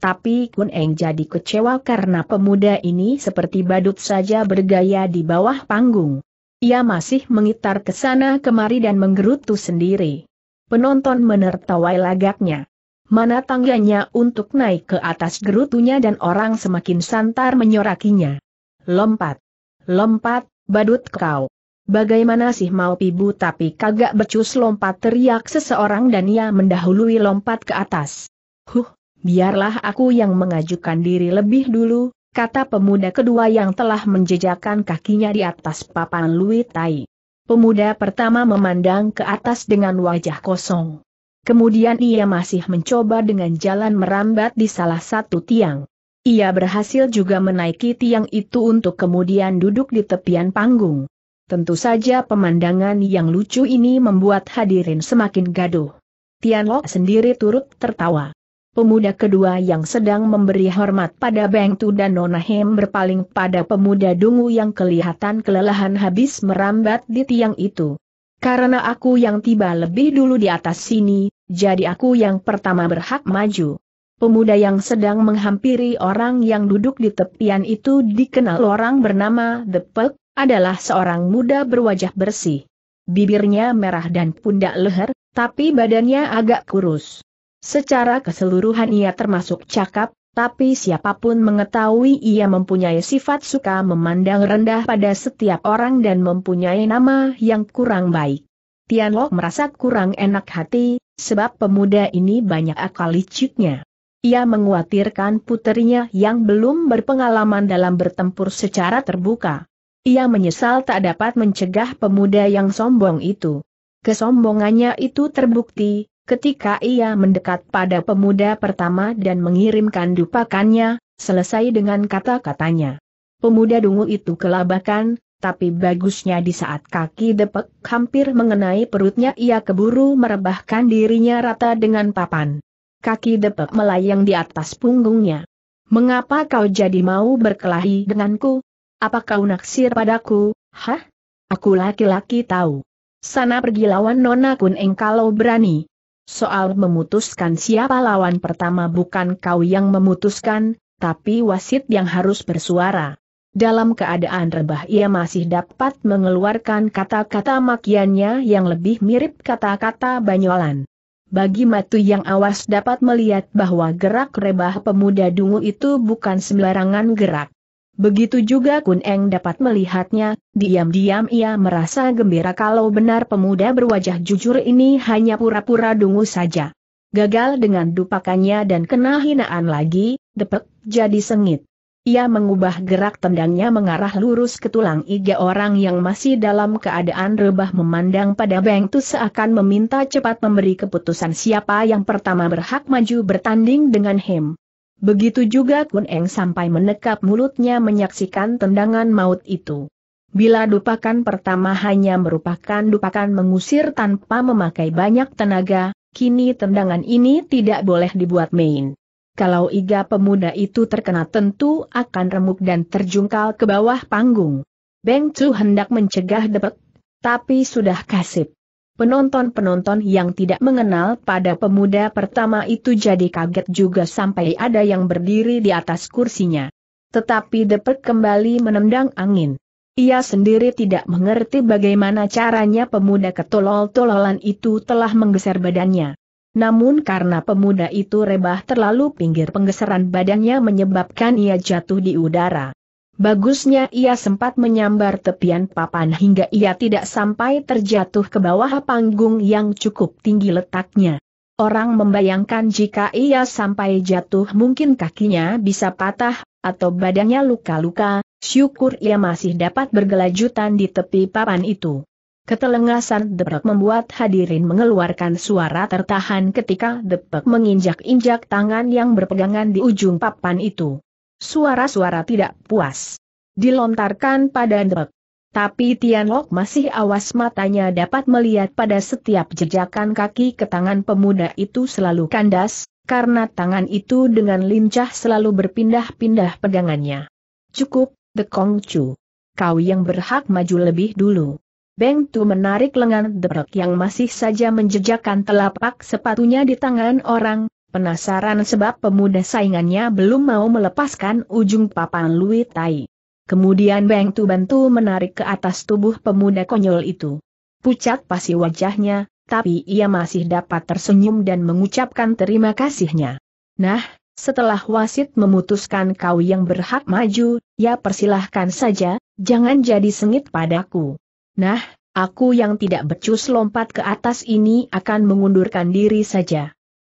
Tapi Kun Eng jadi kecewa karena pemuda ini seperti badut saja bergaya di bawah panggung. Ia masih mengitar ke sana kemari dan menggerutu sendiri. Penonton menertawai lagaknya. Mana tangganya untuk naik ke atas gerutunya dan orang semakin santar menyorakinya. Lompat. Lompat, badut kau. Bagaimana sih mau pibu tapi kagak becus lompat teriak seseorang dan ia mendahului lompat ke atas. Huh, biarlah aku yang mengajukan diri lebih dulu, kata pemuda kedua yang telah menjejakan kakinya di atas papan luitai. Tai. Pemuda pertama memandang ke atas dengan wajah kosong. Kemudian ia masih mencoba dengan jalan merambat di salah satu tiang. Ia berhasil juga menaiki tiang itu untuk kemudian duduk di tepian panggung. Tentu saja pemandangan yang lucu ini membuat hadirin semakin gaduh. Tianlok sendiri turut tertawa. Pemuda kedua yang sedang memberi hormat pada Bengtu dan Nona Hem berpaling pada pemuda dungu yang kelihatan kelelahan habis merambat di tiang itu. Karena aku yang tiba lebih dulu di atas sini, jadi aku yang pertama berhak maju. Pemuda yang sedang menghampiri orang yang duduk di tepian itu dikenal orang bernama The Puck, adalah seorang muda berwajah bersih. Bibirnya merah dan pundak leher, tapi badannya agak kurus. Secara keseluruhan ia termasuk cakap, tapi siapapun mengetahui ia mempunyai sifat suka memandang rendah pada setiap orang dan mempunyai nama yang kurang baik. Tian Tianlok merasa kurang enak hati, sebab pemuda ini banyak akal liciknya. Ia menguatirkan puterinya yang belum berpengalaman dalam bertempur secara terbuka. Ia menyesal tak dapat mencegah pemuda yang sombong itu. Kesombongannya itu terbukti, Ketika ia mendekat pada pemuda pertama dan mengirimkan dupakannya, selesai dengan kata-katanya. Pemuda dungu itu kelabakan, tapi bagusnya di saat kaki depek hampir mengenai perutnya ia keburu merebahkan dirinya rata dengan papan. Kaki depek melayang di atas punggungnya. Mengapa kau jadi mau berkelahi denganku? Apa kau naksir padaku, hah? Aku laki-laki tahu. Sana pergi lawan Nona Kun engkau berani. Soal memutuskan siapa lawan pertama bukan kau yang memutuskan, tapi wasit yang harus bersuara. Dalam keadaan rebah ia masih dapat mengeluarkan kata-kata makiannya yang lebih mirip kata-kata banyolan. Bagi matu yang awas dapat melihat bahwa gerak rebah pemuda dungu itu bukan sembarangan gerak. Begitu juga Kun Eng dapat melihatnya, diam-diam ia merasa gembira kalau benar pemuda berwajah jujur ini hanya pura-pura dungu saja. Gagal dengan dupakannya dan kena hinaan lagi, depek, jadi sengit. Ia mengubah gerak tendangnya mengarah lurus ke tulang iga orang yang masih dalam keadaan rebah memandang pada Beng tu seakan meminta cepat memberi keputusan siapa yang pertama berhak maju bertanding dengan Hem. Begitu juga Kun Eng sampai menekap mulutnya menyaksikan tendangan maut itu. Bila dupakan pertama hanya merupakan dupakan mengusir tanpa memakai banyak tenaga, kini tendangan ini tidak boleh dibuat main. Kalau iga pemuda itu terkena tentu akan remuk dan terjungkal ke bawah panggung. Beng Chu hendak mencegah debek, tapi sudah kasip. Penonton-penonton yang tidak mengenal pada pemuda pertama itu jadi kaget juga sampai ada yang berdiri di atas kursinya. Tetapi Depek kembali menendang angin. Ia sendiri tidak mengerti bagaimana caranya pemuda ketolol-tololan itu telah menggeser badannya. Namun karena pemuda itu rebah terlalu pinggir penggeseran badannya menyebabkan ia jatuh di udara. Bagusnya ia sempat menyambar tepian papan hingga ia tidak sampai terjatuh ke bawah panggung yang cukup tinggi letaknya. Orang membayangkan jika ia sampai jatuh mungkin kakinya bisa patah, atau badannya luka-luka, syukur ia masih dapat bergelajutan di tepi papan itu. Ketelengasan depek membuat hadirin mengeluarkan suara tertahan ketika depek menginjak-injak tangan yang berpegangan di ujung papan itu suara-suara tidak puas. Dilontarkan pada Ndek. Tapi Tianlok masih awas matanya dapat melihat pada setiap jejakan kaki ke tangan pemuda itu selalu kandas, karena tangan itu dengan lincah selalu berpindah-pindah pegangannya. Cukup, The Kong Chu. Kau yang berhak maju lebih dulu. Beng Tu menarik lengan derek yang masih saja menjejakkan telapak sepatunya di tangan orang, penasaran sebab pemuda saingannya belum mau melepaskan ujung papan Lui Tai. Kemudian Beng Tu bantu menarik ke atas tubuh pemuda konyol itu. Pucat pasi wajahnya, tapi ia masih dapat tersenyum dan mengucapkan terima kasihnya. Nah, setelah wasit memutuskan kau yang berhak maju, ya persilahkan saja, jangan jadi sengit padaku. Nah, aku yang tidak becus lompat ke atas ini akan mengundurkan diri saja.